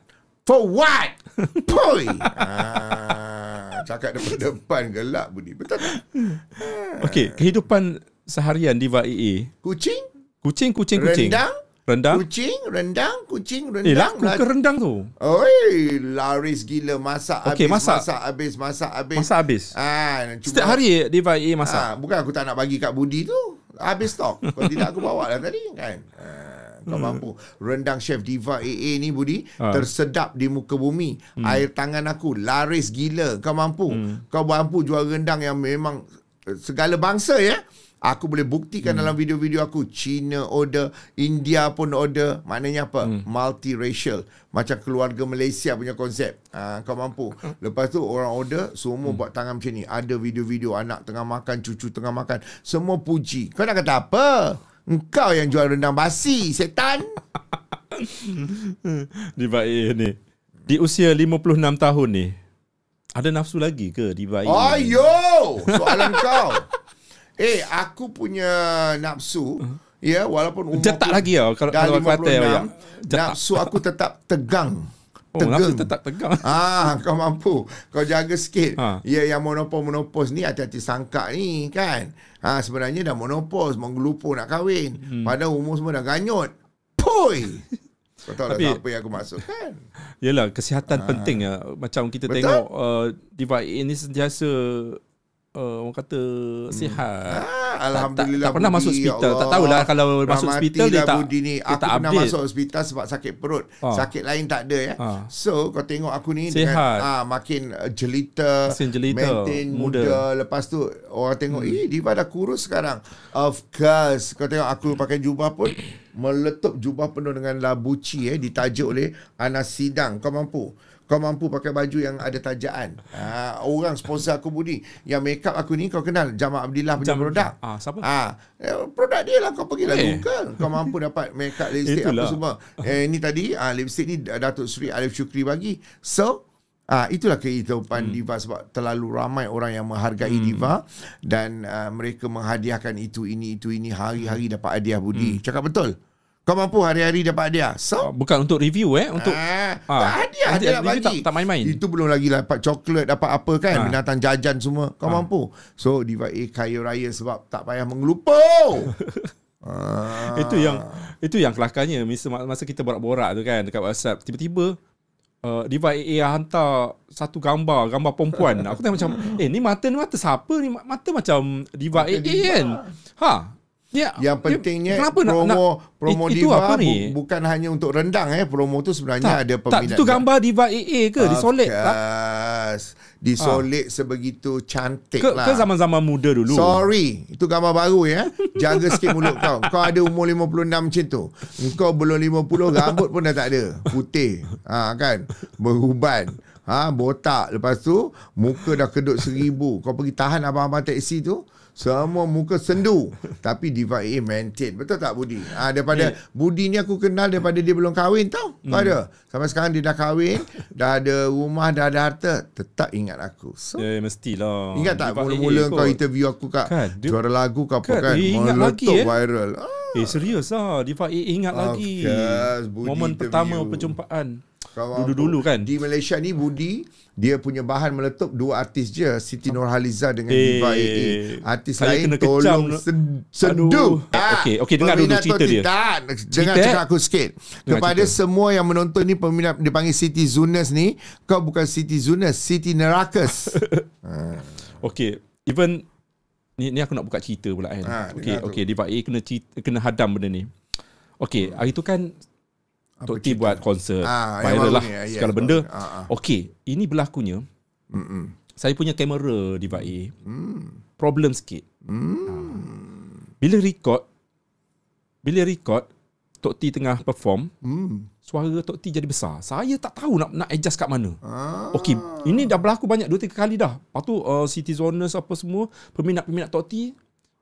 For what? Poi. ah, cakap depan depan gelak budi. Betul tak? Ah. Okey, kehidupan seharian Diva EA. Kucing? Kucing, kucing, kucing. Rendang? Rendang? Kucing, rendang, kucing, rendang. Eh, aku ke rendang tu? Oi, laris gila. Masak okay, habis, masak. masak habis, masak habis. Masak habis. Ah, cuma, Setiap hari Diva EA masak? Ah, bukan aku tak nak bagi kat budi tu. Habis stok. Kalau tidak aku bawa lah tadi kan. Ah. Kau hmm. mampu. Rendang Chef Diva AA ni Budi. Uh. Tersedap di muka bumi. Hmm. Air tangan aku laris gila. Kau mampu. Hmm. Kau mampu jual rendang yang memang eh, segala bangsa ya. Aku boleh buktikan hmm. dalam video-video aku. China order. India pun order. Maknanya apa? Hmm. Multiracial. Macam keluarga Malaysia punya konsep. Ha, kau mampu. Lepas tu orang order. Semua hmm. buat tangan macam ni. Ada video-video anak tengah makan. Cucu tengah makan. Semua puji. Kau nak kata apa? Engkau yang jual rendang basi, setan. Diva A eh, ni. Di usia 56 tahun ni, ada nafsu lagi ke Diva A? Ayo! Soalan kau. Eh, aku punya nafsu, ya, walaupun umur Jatak aku lagi ya, kalau, dah 56, kalau kata, ya. ya. nafsu aku tetap tegang. Oh, Oh, tetap tegang. Ah, kau mampu. Kau jaga sikit. Ha. Ya, yang monopos-monopos ni, hati-hati sangka ni, kan? Ha, sebenarnya dah monopos, menggelupo nak kahwin. Hmm. Padahal umur semua dah ganyut. Poi! Kau tahu lah Tapi, lah apa yang aku maksudkan. Yelah, kesihatan ha. penting. Ya. Macam kita Betul? tengok uh, Diva ini sentiasa uh, orang kata hmm. sihat. Hmm. Alhamdulillah. Tak, tak pernah budi, masuk ya hospital. Allah. Tak tahulah kalau Rahmatilah masuk lah, hospital dia tak. Budi ni. Aku tak pernah update. masuk hospital sebab sakit perut. Ah. Sakit lain tak ada ya. Ah. So kau tengok aku ni sihat. dengan ah, makin uh, jelita, makin jelita, maintain muda. muda. Lepas tu orang tengok, hmm. "Eh, Diva dah kurus sekarang." Of course, kau tengok aku pakai jubah pun meletup jubah penuh dengan labuci eh ditajuk oleh Anas Sidang. Kau mampu. Kau mampu pakai baju yang ada tajaan ha, Orang sponsor aku budi Yang make up aku ni kau kenal Jamal Abdillah punya produk ah, siapa? Ha, eh, produk dia lah kau pergi lah hey. Eh. Kau mampu dapat make up lipstick apa semua eh, Ini tadi ha, lipstick ni Datuk Sri Alif Syukri bagi So Ah, itulah kehidupan hmm. diva sebab terlalu ramai orang yang menghargai hmm. diva dan uh, mereka menghadiahkan itu ini itu ini hari-hari dapat hadiah budi. Hmm. Cakap betul. Kau mampu hari-hari dapat hadiah. So, uh, bukan untuk review eh, untuk Ah uh, hadiah dia bagi. Tak, tak main-main. Itu belum lagi lah, dapat coklat, dapat apa kan, uh. binatang jajan semua. Kau uh. mampu. So, Diva A eh, kaya raya sebab tak payah mengelupo. uh. itu yang itu yang kelakarnya masa kita borak-borak tu kan dekat WhatsApp, tiba-tiba Uh, Diva AA eh, hantar satu gambar gambar perempuan aku tengok macam eh ni mata ni mata siapa ni mata macam Diva AA eh, kan ha Ya. Yang ya, pentingnya ya, promo nak, promo it, Diva bu, bukan hanya untuk rendang eh. Promo tu sebenarnya tak, ada peminat. Tak, itu gambar dia. Diva AA ke? Di solid tak? Di ah. solid ha. sebegitu cantik ke, lah. Ke zaman-zaman muda dulu. Sorry. Itu gambar baru ya. Jaga sikit mulut kau. Kau ada umur 56 macam tu. Kau belum 50 rambut pun dah tak ada. Putih. Ha, kan? Beruban. Ha, botak. Lepas tu muka dah kedut seribu. Kau pergi tahan abang-abang teksi tu. Semua muka sendu Tapi Diva A eh, maintain Betul tak Budi? Ha, daripada yeah. Budi ni aku kenal Daripada dia belum kahwin tau mm. ada Sampai sekarang dia dah kahwin Dah ada rumah Dah ada harta Tetap ingat aku so, Ya yeah, mestilah Ingat tak Diva mula-mula eh, eh, kau interview aku kat kan, Juara lagu kau apa kan, kan Meletup lagi, viral eh. Ah. eh serius lah Diva A ingat of lagi course, Momen pertama perjumpaan dulu-dulu kan di Malaysia ni Budi dia punya bahan meletup dua artis je Siti eh. Nurhaliza dengan Diva hey, AA e. artis saya lain tolong seduh eh, ah, okey okay, dengar dulu cerita dia tak jangan cerita? Eh? cakap aku sikit kepada cerita. semua yang menonton ni peminat dipanggil Siti Zunas ni kau bukan Siti Zunas Siti Nerakas hmm. okey even ni ni aku nak buka cerita pula kan ha, okey okey Diva AA kena cerita, kena hadam benda ni Okay, hari tu kan Tok T buat konsert ah, Viral lah ni, ah, Segala yeah, benda ah, ah. Okay Ini berlakunya Mm-mm. Saya punya kamera Di VAE mm. Problem sikit mm. Ah. Bila record Bila record Tok T tengah perform mm. Suara Tok T jadi besar Saya tak tahu Nak nak adjust kat mana ah. Okay Ini dah berlaku banyak Dua tiga kali dah Lepas tu uh, eh, City Zoners apa semua Peminat-peminat Tok T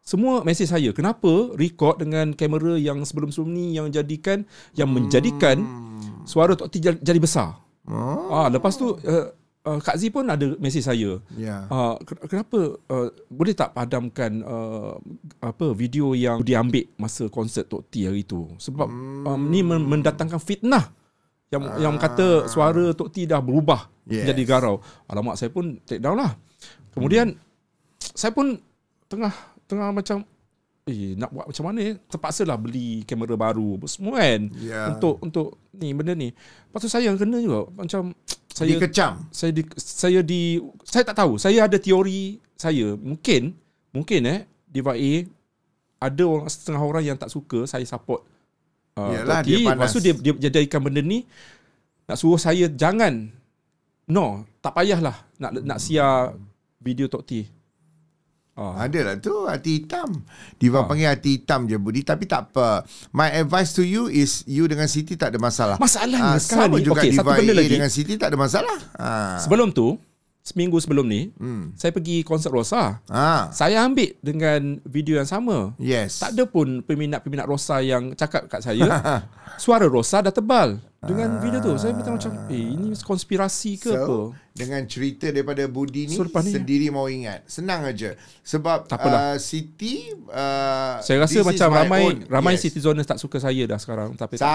semua mesej saya kenapa record dengan kamera yang sebelum-sebelum ni yang jadikan yang menjadikan hmm. suara tu T jadi besar. Hmm. Ah lepas tu uh, uh, Kak Zi pun ada mesej saya. Yeah. Ya. Uh, kenapa uh, boleh tak padamkan uh, apa video yang diambil masa konsert Tok T hari tu sebab hmm. um, ni mendatangkan fitnah yang ah. yang kata ah. suara Tok T dah berubah yes. jadi garau. Alamat saya pun take down lah. Kemudian hmm. saya pun tengah tengah macam eh nak buat macam mana terpaksa lah beli kamera baru semua kan yeah. untuk untuk ni benda ni lepas tu saya yang kena juga macam saya dikecam saya di, saya di saya tak tahu saya ada teori saya mungkin mungkin eh Diva A ada orang setengah orang yang tak suka saya support ah, Yalah, dia panas. Lepas tu dia, dia jadikan benda ni Nak suruh saya Jangan No Tak payahlah Nak hmm. nak siar Video Tok T Oh. Ada lah tu hati hitam. Diva oh. panggil hati hitam je Budi. Tapi tak apa. My advice to you is you dengan Siti tak ada masalah. Masalahnya uh, sekarang ni. Sama juga okay, Diva A dengan Siti tak ada masalah. Uh. Sebelum tu, seminggu sebelum ni hmm. saya pergi konsert Rosa. Ha. Saya ambil dengan video yang sama. Yes. Tak ada pun peminat-peminat Rosa yang cakap kat saya suara Rosa dah tebal dengan ha. video tu. Saya minta macam eh ini konspirasi ke so, apa? Dengan cerita daripada Budi ni Surpan sendiri ya. mau ingat. Senang aja. Sebab tak Uh, City uh, saya rasa macam ramai own. ramai yes. City tak suka saya dah sekarang tapi sama.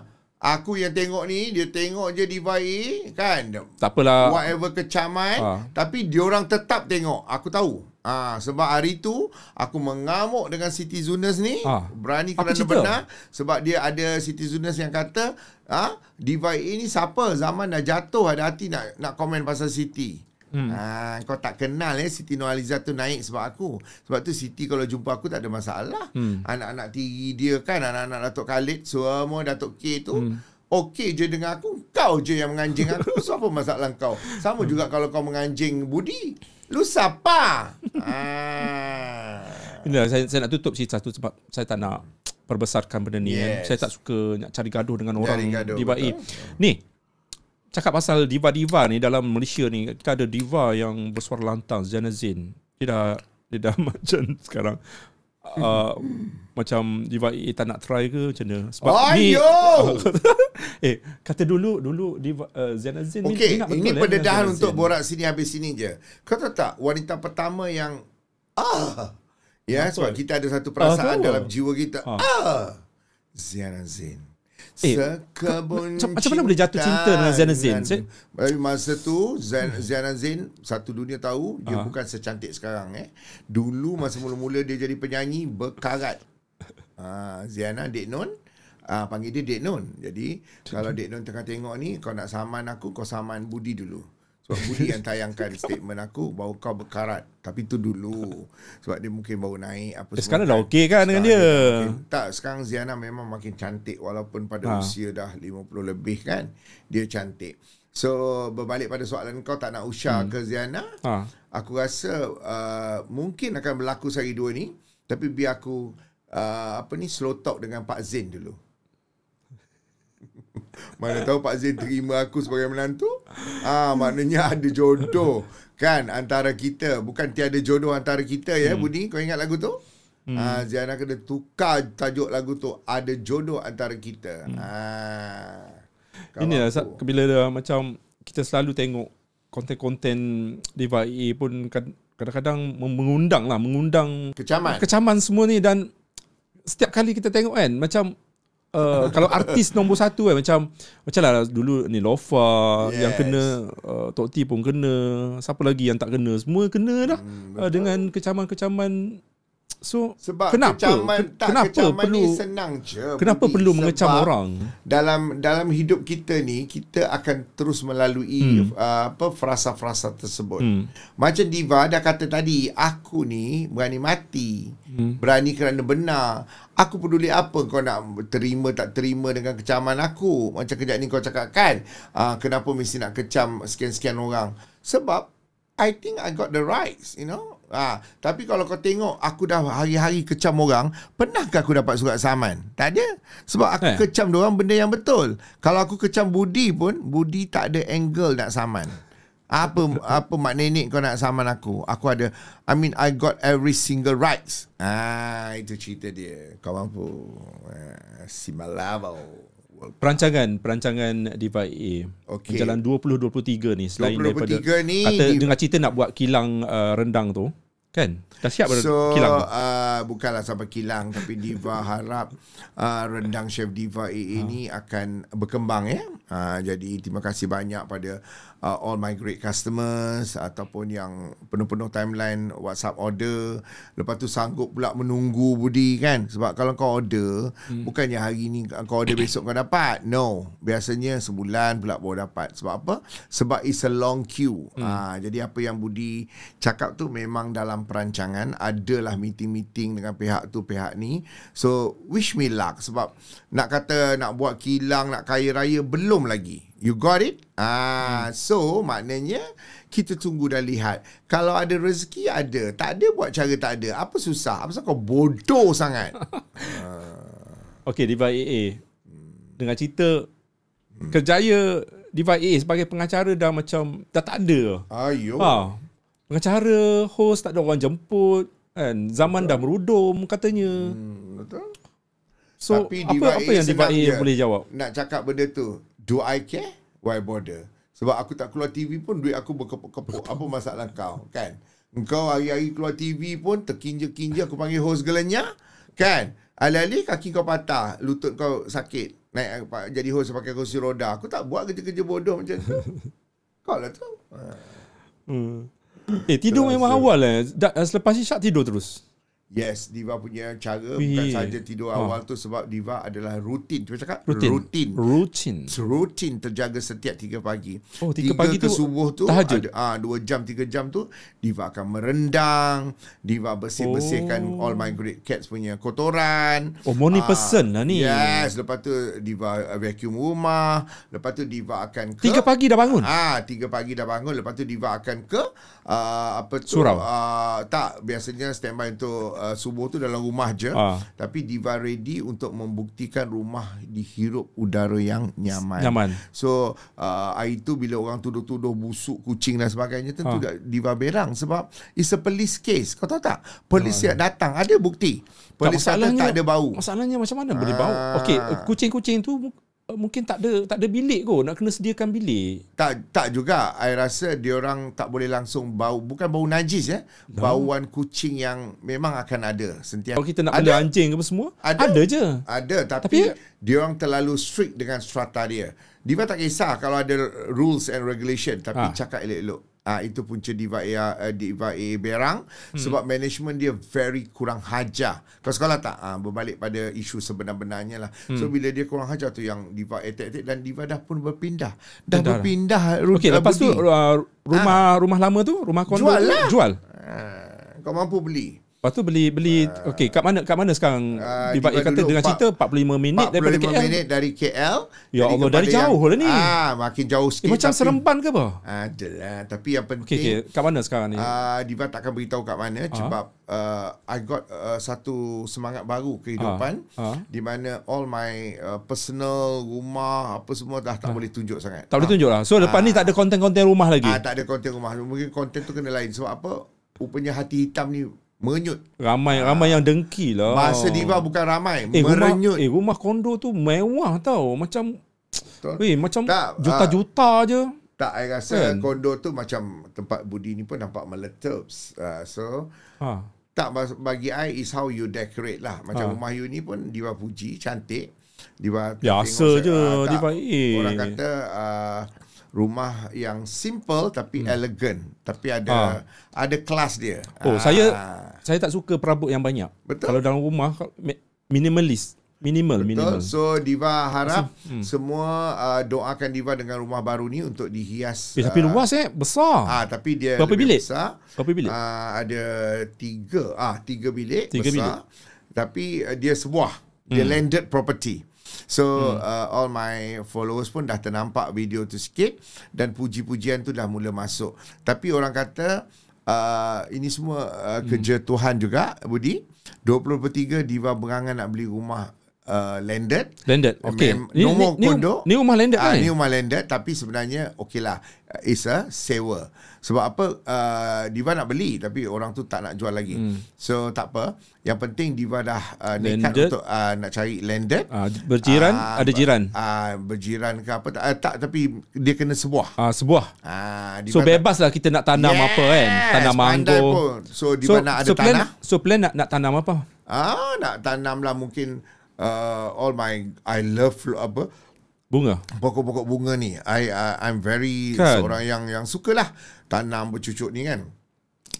Tak Aku yang tengok ni Dia tengok je Divai Kan Tak apalah Whatever kecaman ha. Tapi orang tetap tengok Aku tahu ha, Sebab hari tu Aku mengamuk dengan Siti Zunas ni ha. Berani kerana Apa benar Sebab dia ada Siti Zunas yang kata ha, Divai ni siapa Zaman dah jatuh Ada hati nak nak komen pasal Siti Hmm. Ha, kau tak kenal eh Siti Nualiza tu naik sebab aku. Sebab tu Siti kalau jumpa aku tak ada masalah. Hmm. Anak-anak tiri dia kan, anak-anak Datuk Khalid, semua Datuk K tu hmm. okey je dengan aku. Kau je yang menganjing aku. So apa masalah kau? Sama juga hmm. kalau kau menganjing Budi. Lu siapa? ha. Nah, saya, saya nak tutup si satu sebab saya tak nak perbesarkan benda ni. Eh. Yes. Eh. Saya tak suka nak cari gaduh dengan orang di BAE. Ni, cakap pasal diva-diva ni dalam Malaysia ni kita ada diva yang bersuara lantang Ziana Zain dia dah dia dah macam sekarang uh, macam diva eh, tak nak try ke macam mana sebab Ayo! ni eh kata dulu dulu diva uh, Ziana Zain okay, ni ini eh, pendedahan eh, untuk borak sini habis sini je kau tahu tak wanita pertama yang ah ya yeah, sebab kita ada satu perasaan ah, dalam jiwa kita ah, ah Ziana Eh, Sekebun cinta. Macam mana boleh jatuh cinta dengan Zainal Zain? Dengan, Zain? Masa tu Zainal Zain satu dunia tahu dia uh. bukan secantik sekarang eh. Dulu masa mula-mula dia jadi penyanyi berkarat. Uh, ah, Ziana ah, Dek Nun uh, panggil dia Dek Nun. Jadi kalau Dek Nun tengah tengok ni kau nak saman aku kau saman Budi dulu. Sebab Budi yang tayangkan statement aku bahawa kau berkarat. Tapi tu dulu. Sebab dia mungkin baru naik. Apa eh, sekarang dah kan. okey kan sekarang dengan dia? dia makin, tak, sekarang Ziana memang makin cantik. Walaupun pada ha. usia dah 50 lebih kan. Dia cantik. So, berbalik pada soalan kau tak nak usha hmm. ke Ziana. Ha. Aku rasa uh, mungkin akan berlaku sehari dua ni. Tapi biar aku uh, apa ni slow talk dengan Pak Zain dulu. Mana tahu Pak Zain terima aku sebagai menantu? Ah, ha, maknanya ada jodoh kan antara kita. Bukan tiada jodoh antara kita ya, hmm. Budi. Kau ingat lagu tu? Hmm. Ah, ha, Ziana kena tukar tajuk lagu tu. Ada jodoh antara kita. Hmm. Ha. Ah, Inilah aku. bila macam kita selalu tengok konten-konten di EA pun kadang-kadang mengundang lah, mengundang kecaman. Kecaman semua ni dan setiap kali kita tengok kan macam Uh, kalau artis nombor satu eh, macam macam lah dulu ni Lofa yes. yang kena uh, Tok T pun kena siapa lagi yang tak kena semua kena dah hmm, uh, dengan kecaman-kecaman So sebab kenapa kecaman, ke, tak, kenapa kecaman perlu ni senang je. Kenapa budi? perlu mengecam sebab orang? Dalam dalam hidup kita ni kita akan terus melalui hmm. uh, apa frasa-frasa tersebut. Hmm. Macam Diva dah kata tadi, aku ni berani mati. Hmm. Berani kerana benar. Aku peduli apa kau nak terima tak terima dengan kecaman aku. Macam kejap ni kau cakap kan, uh, kenapa mesti nak kecam sekian-sekian orang? Sebab I think I got the rights, you know. Ha, tapi kalau kau tengok aku dah hari-hari kecam orang, pernahkah aku dapat surat saman? Tak ada. Sebab aku eh. kecam dia orang benda yang betul. Kalau aku kecam Budi pun, Budi tak ada angle nak saman. Apa apa mak nenek kau nak saman aku? Aku ada I mean I got every single rights. Ah, ha, itu cerita dia. Kau mampu. Ha, si malabo perancangan perancangan Diva A okay. jalan 2023 ni selain 2023 daripada ni kata di... dengan cerita nak buat kilang uh, rendang tu kan dah siap so, kilang tu? Uh, bukanlah sampai kilang tapi Diva harap uh, rendang chef Diva AA ha. ni ah. akan berkembang ya uh, jadi terima kasih banyak pada uh, all my great customers ataupun yang penuh-penuh timeline WhatsApp order lepas tu sanggup pula menunggu budi kan sebab kalau kau order hmm. bukannya hari ni kau order besok kau dapat no biasanya sebulan pula baru dapat sebab apa sebab it's a long queue hmm. uh, jadi apa yang budi cakap tu memang dalam perancangan adalah meeting-meeting dengan pihak tu pihak ni so wish me luck sebab nak kata nak buat kilang nak kaya raya belum lagi You got it? Ah, hmm. So, maknanya kita tunggu dan lihat. Kalau ada rezeki, ada. Tak ada, buat cara tak ada. Apa susah? Apa kau bodoh sangat? uh. Ah. Okay, Diva AA. Hmm. Dengan cerita hmm. kerjaya Diva AA sebagai pengacara dah macam dah tak ada. Ayo. Ha. Pengacara, host tak ada orang jemput. Kan? Zaman betul. dah merudum katanya. Hmm, betul. So, Tapi apa, apa yang Diva AA boleh jawab? Nak cakap benda tu do I care? Why bother? Sebab aku tak keluar TV pun duit aku berkepuk-kepuk. Apa masalah kau, kan? Engkau hari-hari keluar TV pun terkinja-kinja aku panggil host gelanya kan? Alih-alih kaki kau patah, lutut kau sakit. Naik jadi host pakai kursi roda. Aku tak buat kerja-kerja bodoh macam tu. Kau lah tu. Hmm. Eh, tidur memang awal eh. Selepas isyak tidur terus. Yes, Diva punya cara Wee. bukan saja tidur oh. awal tu sebab Diva adalah rutin. Cuba cakap rutin. Rutin. Rutin. Rutin terjaga setiap 3 pagi. Oh, 3, pagi ke tu subuh tu tahajud. ada ah 2 jam 3 jam tu Diva akan merendang, Diva bersih-bersihkan oh. all my great cats punya kotoran. Oh, morning aa, ah, person lah ni. Yes, lepas tu Diva vacuum rumah, lepas tu Diva akan ke 3 pagi dah bangun. Ah, 3 pagi dah bangun, lepas tu Diva akan ke Uh, apa tu Surau. Uh, tak biasanya standby untuk uh, subuh tu dalam rumah je ha. tapi diva ready untuk membuktikan rumah dihirup udara yang nyaman. nyaman. So uh, air itu bila orang tuduh-tuduh busuk kucing dan sebagainya tentu ha. diva berang sebab it's a police case. Kau tahu tak? Polis ha. datang ada bukti. Polis tak, tak ada bau. Masalahnya macam mana ha. boleh bau? Ah. Okey, kucing-kucing tu Eh, mungkin tak ada tak ada bilik ko nak kena sediakan bilik. Tak tak juga. Saya rasa dia orang tak boleh langsung bau bukan bau najis ya. No. Bauan kucing yang memang akan ada sentiasa. Kalau kita nak ada anjing ke semua? Ada, ada je. Ada tapi, tapi dia orang terlalu strict dengan strata dia. Diva tak kisah kalau ada rules and regulation tapi ha. cakap elok-elok uh, itu punca diva A, uh, diva A Berang hmm. sebab management dia very kurang hajar kau sekolah tak uh, berbalik pada isu sebenar-benarnya lah hmm. so bila dia kurang hajar tu yang diva attack dan diva dah pun berpindah dah Tentara. berpindah okey lepas tu uh, rumah ha. rumah lama tu rumah kondo jual, lah. jual. Uh, kau mampu beli Lepas tu beli beli uh, okey kat mana kat mana sekarang? Uh, ah, Bibak dia kata dengan 4, cerita 45 minit 45 daripada KL. 45 minit dari KL. Ya dari Allah dari jauh yang, lah ni. Ah makin jauh sikit. Eh, macam tapi, seremban ke apa? Adalah tapi yang penting okay, okay. kat mana sekarang ni? Ah uh, Diva tak akan beritahu kat mana uh-huh. sebab uh, I got uh, satu semangat baru kehidupan uh-huh. Uh-huh. di mana all my uh, personal rumah apa semua dah tak uh-huh. boleh tunjuk sangat. Tak uh-huh. boleh tunjuk lah. So depan uh-huh. ni tak ada konten-konten rumah lagi. uh, tak ada konten rumah. Mungkin konten tu kena lain sebab apa? Rupanya hati hitam ni Menyut Ramai ha. ramai yang dengki lah Masa diva bukan ramai eh, Merenyut rumah, Eh rumah kondo tu mewah tau Macam Betul. Eh macam juta-juta uh, ah. je Tak saya rasa kan? kondo tu macam Tempat budi ni pun nampak meletup uh, ah, So ha. Tak bagi saya is how you decorate lah Macam ha. rumah you ni pun diva puji cantik Diva Biasa tengok, je uh, diva, eh. Orang kata uh, rumah yang simple tapi hmm. elegan tapi ada ha. ada kelas dia. Oh ha. saya ah. saya tak suka perabot yang banyak. Betul. Kalau dalam rumah minimalis minimal Betul. minimal. So Diva harap so, hmm. semua uh, doakan Diva dengan rumah baru ni untuk dihias. Eh, tapi luas eh besar. Ah tapi dia berapa lebih bilik? besar. Berapa bilik? Uh, ada tiga ah tiga bilik tiga besar. Bilik. Tapi uh, dia sebuah. The hmm. landed property. So mm. uh, all my followers pun dah ternampak video tu sikit dan puji-pujian tu dah mula masuk. Tapi orang kata uh, ini semua uh, kerja mm. Tuhan juga Budi. 23 Diva Berangan nak beli rumah uh, landed. Landed. Okay. Ni, no ni, more condo. Um- ni, rumah landed kan? Uh, ni rumah landed tapi sebenarnya okeylah. lah, uh, it's a sewa. Sebab apa uh, Diva nak beli tapi orang tu tak nak jual lagi. Hmm. So tak apa. Yang penting Diva dah uh, nekat untuk uh, nak cari landed. Uh, berjiran uh, ada jiran. Uh, berjiran ke apa tak, uh, tak tapi dia kena sebuah. Uh, sebuah. Uh, so lah kita nak tanam yes, apa kan? Tanam mango. So Diva so, nak ada so plan, tanah. So plan nak nak tanam apa? Ah nak tanam lah mungkin uh, all my I love apa bunga pokok-pokok bunga ni. I uh, I'm very kan. seorang yang yang suka lah tanam bercucuk ni kan.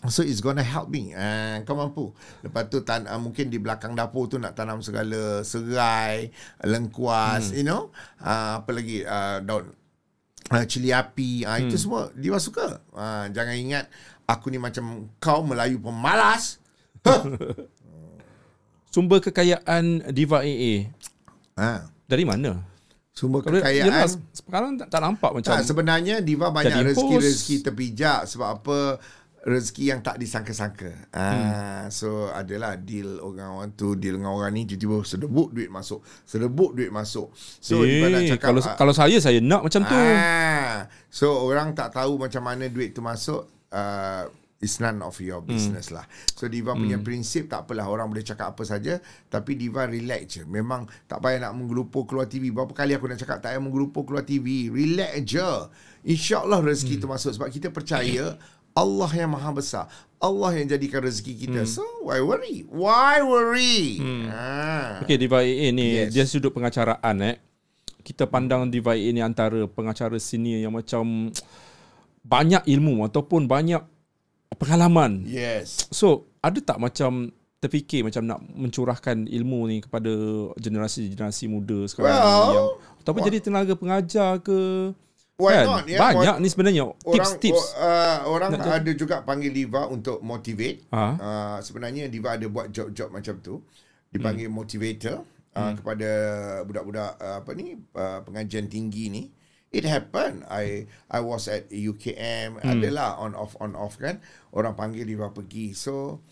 So it's gonna help me And ah, kau mampu Lepas tu tan- ah, mungkin di belakang dapur tu Nak tanam segala serai Lengkuas hmm. You know uh, Apa lagi uh, Daun uh, Cili api uh, hmm. Itu semua Dia suka uh, Jangan ingat Aku ni macam kau Melayu pemalas sumber kekayaan Diva AA? Ha. Dari mana? Sumber Kalau kekayaan. Dia, yelah, sekarang tak, tak nampak macam. Tak, sebenarnya Diva banyak rezeki-rezeki terpijak sebab apa rezeki yang tak disangka-sangka. Ah, hmm. so adalah deal orang-orang tu, deal dengan orang ni jadi tiba serebut duit masuk, serebut duit masuk. So eh, cakap, kalau ah, kalau saya saya nak macam ah, tu. so orang tak tahu macam mana duit tu masuk. Uh, It's none of your hmm. business hmm. lah So Diva hmm. punya prinsip Tak apalah orang boleh cakap apa saja Tapi Diva relax je Memang tak payah nak menggelupur keluar TV Berapa kali aku nak cakap Tak payah menggelupur keluar TV Relax je InsyaAllah rezeki hmm. tu masuk Sebab kita percaya Allah yang maha besar Allah yang jadikan rezeki kita hmm. So why worry? Why worry? Hmm. Ha. Okay Diva AA ni yes. Dia sudut pengacaraan eh Kita pandang Diva AA ni Antara pengacara senior yang macam Banyak ilmu Ataupun banyak pengalaman. Yes. So, ada tak macam terfikir macam nak mencurahkan ilmu ni kepada generasi-generasi muda sekarang well, ni yang ataupun what? jadi tenaga pengajar ke? Why kan? not? Yeah, Banyak what? ni sebenarnya tips-tips. Orang, tips. Uh, orang ada juga panggil diva untuk motivate. Ha? Uh, sebenarnya diva ada buat job-job macam tu. Dipanggil hmm. motivator uh, hmm. kepada budak-budak uh, apa ni uh, pengajian tinggi ni. It happened. I I was at UKM. Hmm. Adalah on off on off kan. Orang panggil dia pergi. So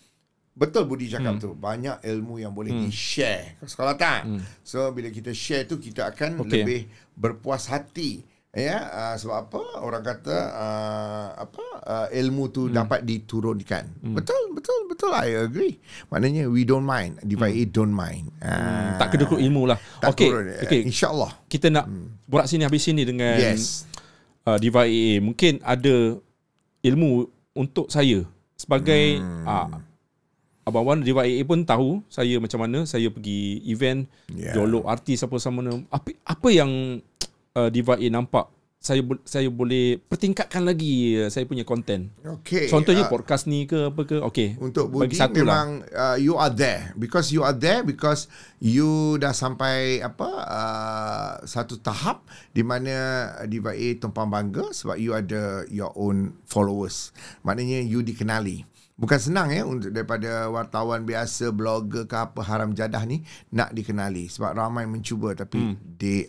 betul Budi cakap hmm. tu. Banyak ilmu yang boleh hmm. di share. Sekolah tak. Hmm. So bila kita share tu kita akan okay. lebih berpuas hati ya uh, sebab apa orang kata uh, apa uh, ilmu tu hmm. dapat diturunkan hmm. betul betul betul i agree maknanya we don't mind divide hmm. don't mind uh, tak kedekut ilmu lah tak okay. Turun, uh, eh, okay insyaallah kita nak hmm. borak sini habis sini dengan yes. uh, divide mungkin ada ilmu untuk saya sebagai hmm. uh, Abang Wan Diva pun tahu saya macam mana saya pergi event yeah. jolok artis apa sama apa, apa yang uh, Diva A nampak saya saya boleh pertingkatkan lagi uh, saya punya konten. Okay. Contohnya uh, podcast ni ke apa ke? Okay. Untuk Budi lah. memang lah. uh, you are there because you are there because you dah sampai apa uh, satu tahap di mana Diva A tumpang bangga sebab you ada your own followers. Maknanya you dikenali. Bukan senang ya untuk daripada wartawan biasa, blogger ke apa haram jadah ni nak dikenali sebab ramai mencuba tapi hmm. they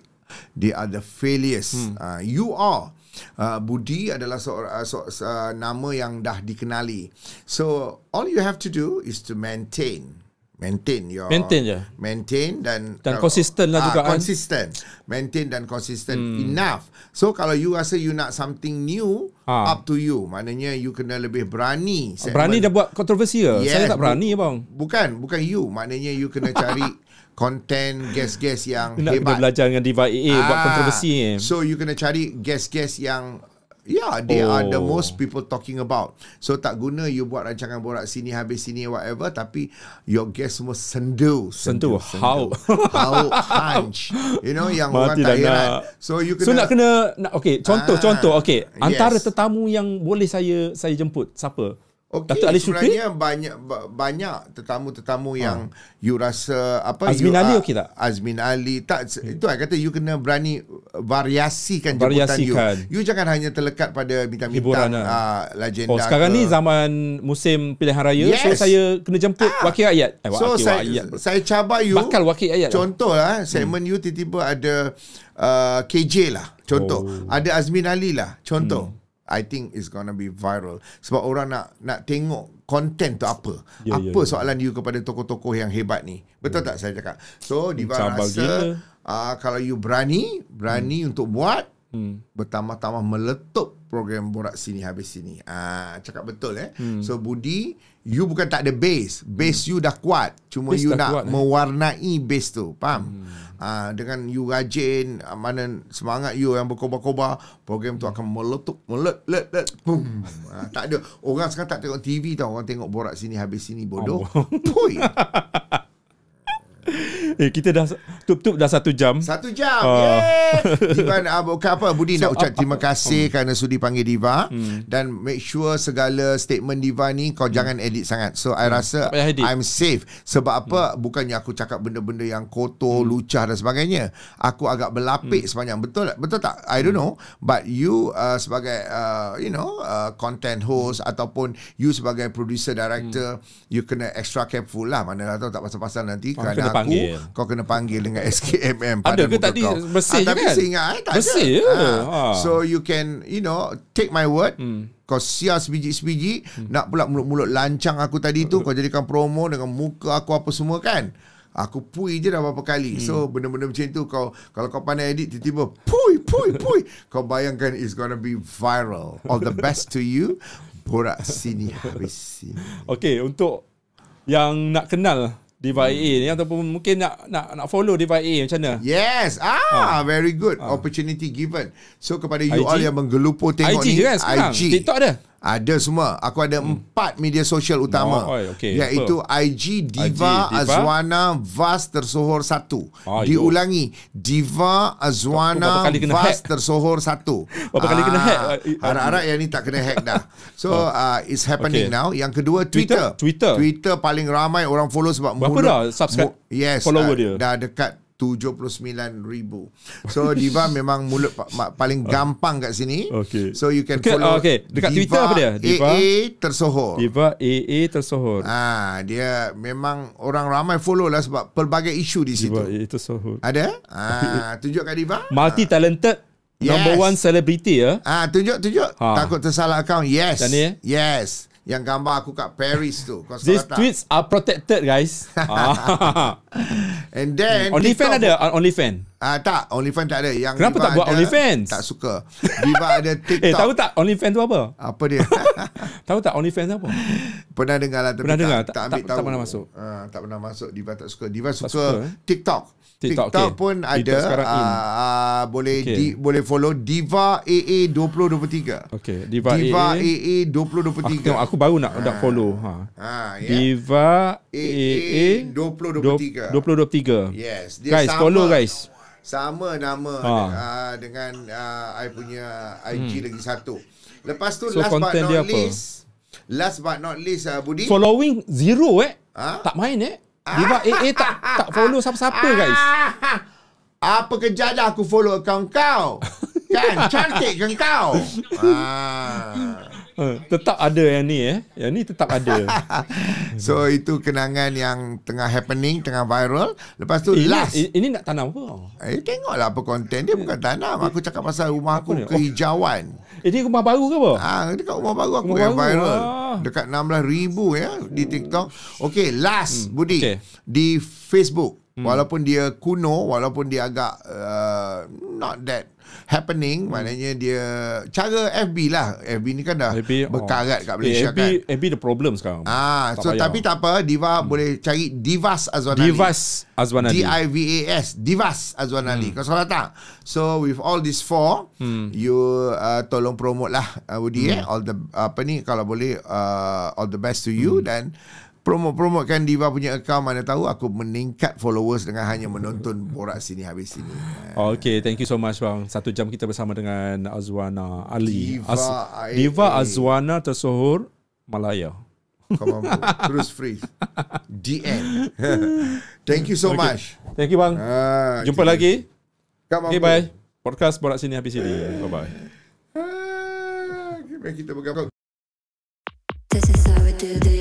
they are the failures. Hmm. Uh, you are. Uh, Budi adalah seorang uh, so, uh, nama yang dah dikenali. So all you have to do is to maintain, maintain your maintain je. maintain dan dan uh, consistent lah uh, juga. Kan? Consistent, maintain dan consistent hmm. enough. So kalau you rasa you nak something new, ha. up to you. Maknanya you kena lebih berani. Berani dah buat kontroversi ya. Yes, Saya tak berani bu- bang. Bukan, bukan you. Maknanya you kena cari. content guest-guest yang nak hebat. Nak belajar dengan Diva AA ah, buat kontroversi ni. Eh. So you kena cari guest-guest yang yeah, they oh. are the oh. most people talking about. So tak guna you buat rancangan borak sini habis sini whatever tapi your guest semua sendu. Sendu, how? How punch, You know yang Mati orang tak heran. So you kena So nak kena nak, okay contoh-contoh ah, contoh, okay antara tetamu yang boleh saya saya jemput siapa? Okay. Datuk Ali Sukri? Sebenarnya banyak banyak tetamu-tetamu ha. yang you rasa apa Azmin you, Ali ah, okey tak? Azmin Ali tak okay. Hmm. itu saya kata you kena berani variasikan, variasikan. jemputan you. You jangan hanya terlekat pada bintang-bintang uh, legenda. Oh, sekarang ke. ni zaman musim pilihan raya yes. so saya kena jemput ha. wakil rakyat. Eh, so wakil saya, rakyat. saya cabar you. Bakal wakil rakyat. lah, hmm. segmen you tiba-tiba ada uh, KJ lah contoh. Oh. Ada Azmin Ali lah contoh. Hmm. I think it's gonna be viral sebab orang nak nak tengok content tu apa yeah, apa yeah, ya, ya. soalan yeah. you kepada tokoh-tokoh yang hebat ni betul yeah. tak saya cakap so diva rasa uh, kalau you berani berani hmm. untuk buat hmm. bertambah-tambah meletup program borak sini habis sini ah cakap betul eh hmm. so budi you bukan tak ada base base hmm. you dah kuat cuma base you nak kuat, eh? mewarnai eh. base tu faham hmm. ah dengan you rajin ah, mana semangat you yang berkobar-kobar program tu hmm. akan meletup meletup boom hmm. ah, tak ada orang sekarang tak tengok TV tau orang tengok borak sini habis sini bodoh oh. Eh kita dah tup-tup dah satu jam. Satu jam. Uh. Ah. Yeah. Divan uh, ah, bukan apa Budi so, nak ucap uh, terima kasih uh, kerana sudi panggil Diva hmm. dan make sure segala statement Diva ni kau hmm. jangan edit sangat. So hmm. I rasa I'm safe sebab apa hmm. bukannya aku cakap benda-benda yang kotor, hmm. lucah dan sebagainya. Aku agak berlapik hmm. sepanjang betul Betul tak? I don't hmm. know but you uh, sebagai uh, you know uh, content host hmm. ataupun you sebagai producer director hmm. you kena extra careful lah mana tahu tak pasal-pasal nanti Orang ah, kerana aku kau kena panggil dengan SKMM pada ah, kan? ada ke tadi bersih ah, tapi saya ingat tak bersih ada. Ha. so you can you know take my word hmm. kau sia sebiji-sebiji hmm. nak pula mulut-mulut lancang aku tadi tu hmm. kau jadikan promo dengan muka aku apa semua kan Aku pui je dah berapa kali. Hmm. So benda-benda macam tu kau kalau kau pandai edit tiba-tiba pui pui pui kau bayangkan it's gonna be viral. All the best to you. Borak sini habis sini. Okay, untuk yang nak kenal DYA hmm. ni ataupun mungkin nak nak nak follow DYA macam mana? Yes. Ah, ha. very good ha. opportunity given. So kepada you IG. all yang menggelupur tengok IG ni, kan, IG. TikTok ada. Ada semua. Aku ada hmm. empat media sosial utama. No, oh, okay. Iaitu Apa? IG, Diva, IG Diva Azwana Vas Tersohor 1. Ah, Diulangi. Diva Azwana Vas Tersohor 1. Berapa kali kena hack? Ah, harap-harap yang ni tak kena hack dah. So, oh. uh, it's happening okay. now. Yang kedua, Twitter. Twitter. Twitter paling ramai orang follow sebab... Berapa mulut, dah subscribe? yes. Follower uh, dia. Dah dekat 79,000. So Diva memang mulut paling oh. gampang kat sini. Okay. So you can okay, follow. Okay. Dekat Diva Twitter apa dia? Diva AA Tersohor. Diva AA Tersohor. Ah, dia memang orang ramai follow lah sebab pelbagai isu di situ. Diva AA Tersohor. Ada? Ah, tunjuk kat Diva. Multi ah. talented. Number one celebrity ya. Ah, tunjuk tunjuk. Ha. Takut tersalah account. Yes. Dan ni, eh? Yes yang gambar aku kat Paris tu. Kau These tak? tweets are protected, guys. And then... OnlyFans ada? OnlyFans? Uh, ah, tak, OnlyFans tak ada. Yang Kenapa Viva tak buat OnlyFans? Tak suka. Viva ada eh, TikTok. Eh, tahu tak OnlyFans tu apa? Apa dia? tahu tak OnlyFans apa? Pernah dengar lah tapi pernah tak, dengar? tak ambil tak, tahu. Tak pernah masuk. Uh, tak pernah masuk, Diva tak suka. Diva suka, suka eh? TikTok. TikTok, TikTok okay. pun ada uh, uh, boleh okay. di, boleh follow Diva AA 2023. Okay. Diva, Diva AA. AA 2023. Aku, aku baru nak nak ah. follow. Ha. ha yeah. Ya. Diva AA, AA 2023. 2023. Yes. Dia guys, sama, follow guys. Sama nama ha. dengan uh, I punya IG hmm. lagi satu. Lepas tu so, last but not least apa? last but not least uh, Budi following zero eh. Ha? Tak main eh. Diva AA tak tak follow siapa-siapa guys. Apa kejadian aku follow account kau? kan cantik kan kau? ah. Ha, tetap ada yang ni eh. Yang ni tetap ada. so itu kenangan yang tengah happening, tengah viral. Lepas tu eh, ini, last. Ini nak tanam ke? Eh tengoklah apa konten dia bukan tanam. Aku cakap pasal rumah aku apa kehijauan. Oh. Eh, ini rumah baru ke apa? Ha, dekat rumah baru aku rumah yang baru. viral. Ah. Dekat 16,000 ya di TikTok. Okay last hmm. Budi. Okay. Di Facebook. Hmm. Walaupun dia kuno, walaupun dia agak uh, not that happening hmm. maknanya dia cara FB lah FB ni kan dah FB, oh. berkarat oh. kat eh, Malaysia eh, FB, kan FB the problem sekarang ah tak so payah. tapi tak apa diva hmm. boleh cari divas azwanali divas azwanali D I V A S divas azwanali hmm. kau salah tak so with all these four hmm. you uh, tolong promote lah Woody hmm. eh all the apa ni kalau boleh uh, all the best to you hmm. dan promote-promotekan Diva punya account mana tahu aku meningkat followers dengan hanya menonton borak sini habis sini. Oh, okay, thank you so much bang. Satu jam kita bersama dengan Azwana Ali. Diva, Az- Diva Azwana Tersohor Malaya. Come on, bro. Terus freeze. DN. thank you so okay. much. Thank you bang. Ah, Jumpa jen. lagi. Come on, okay, bro. bye. Podcast borak sini habis sini. Bye ah, bye. Kita bergabung. This is how we do this.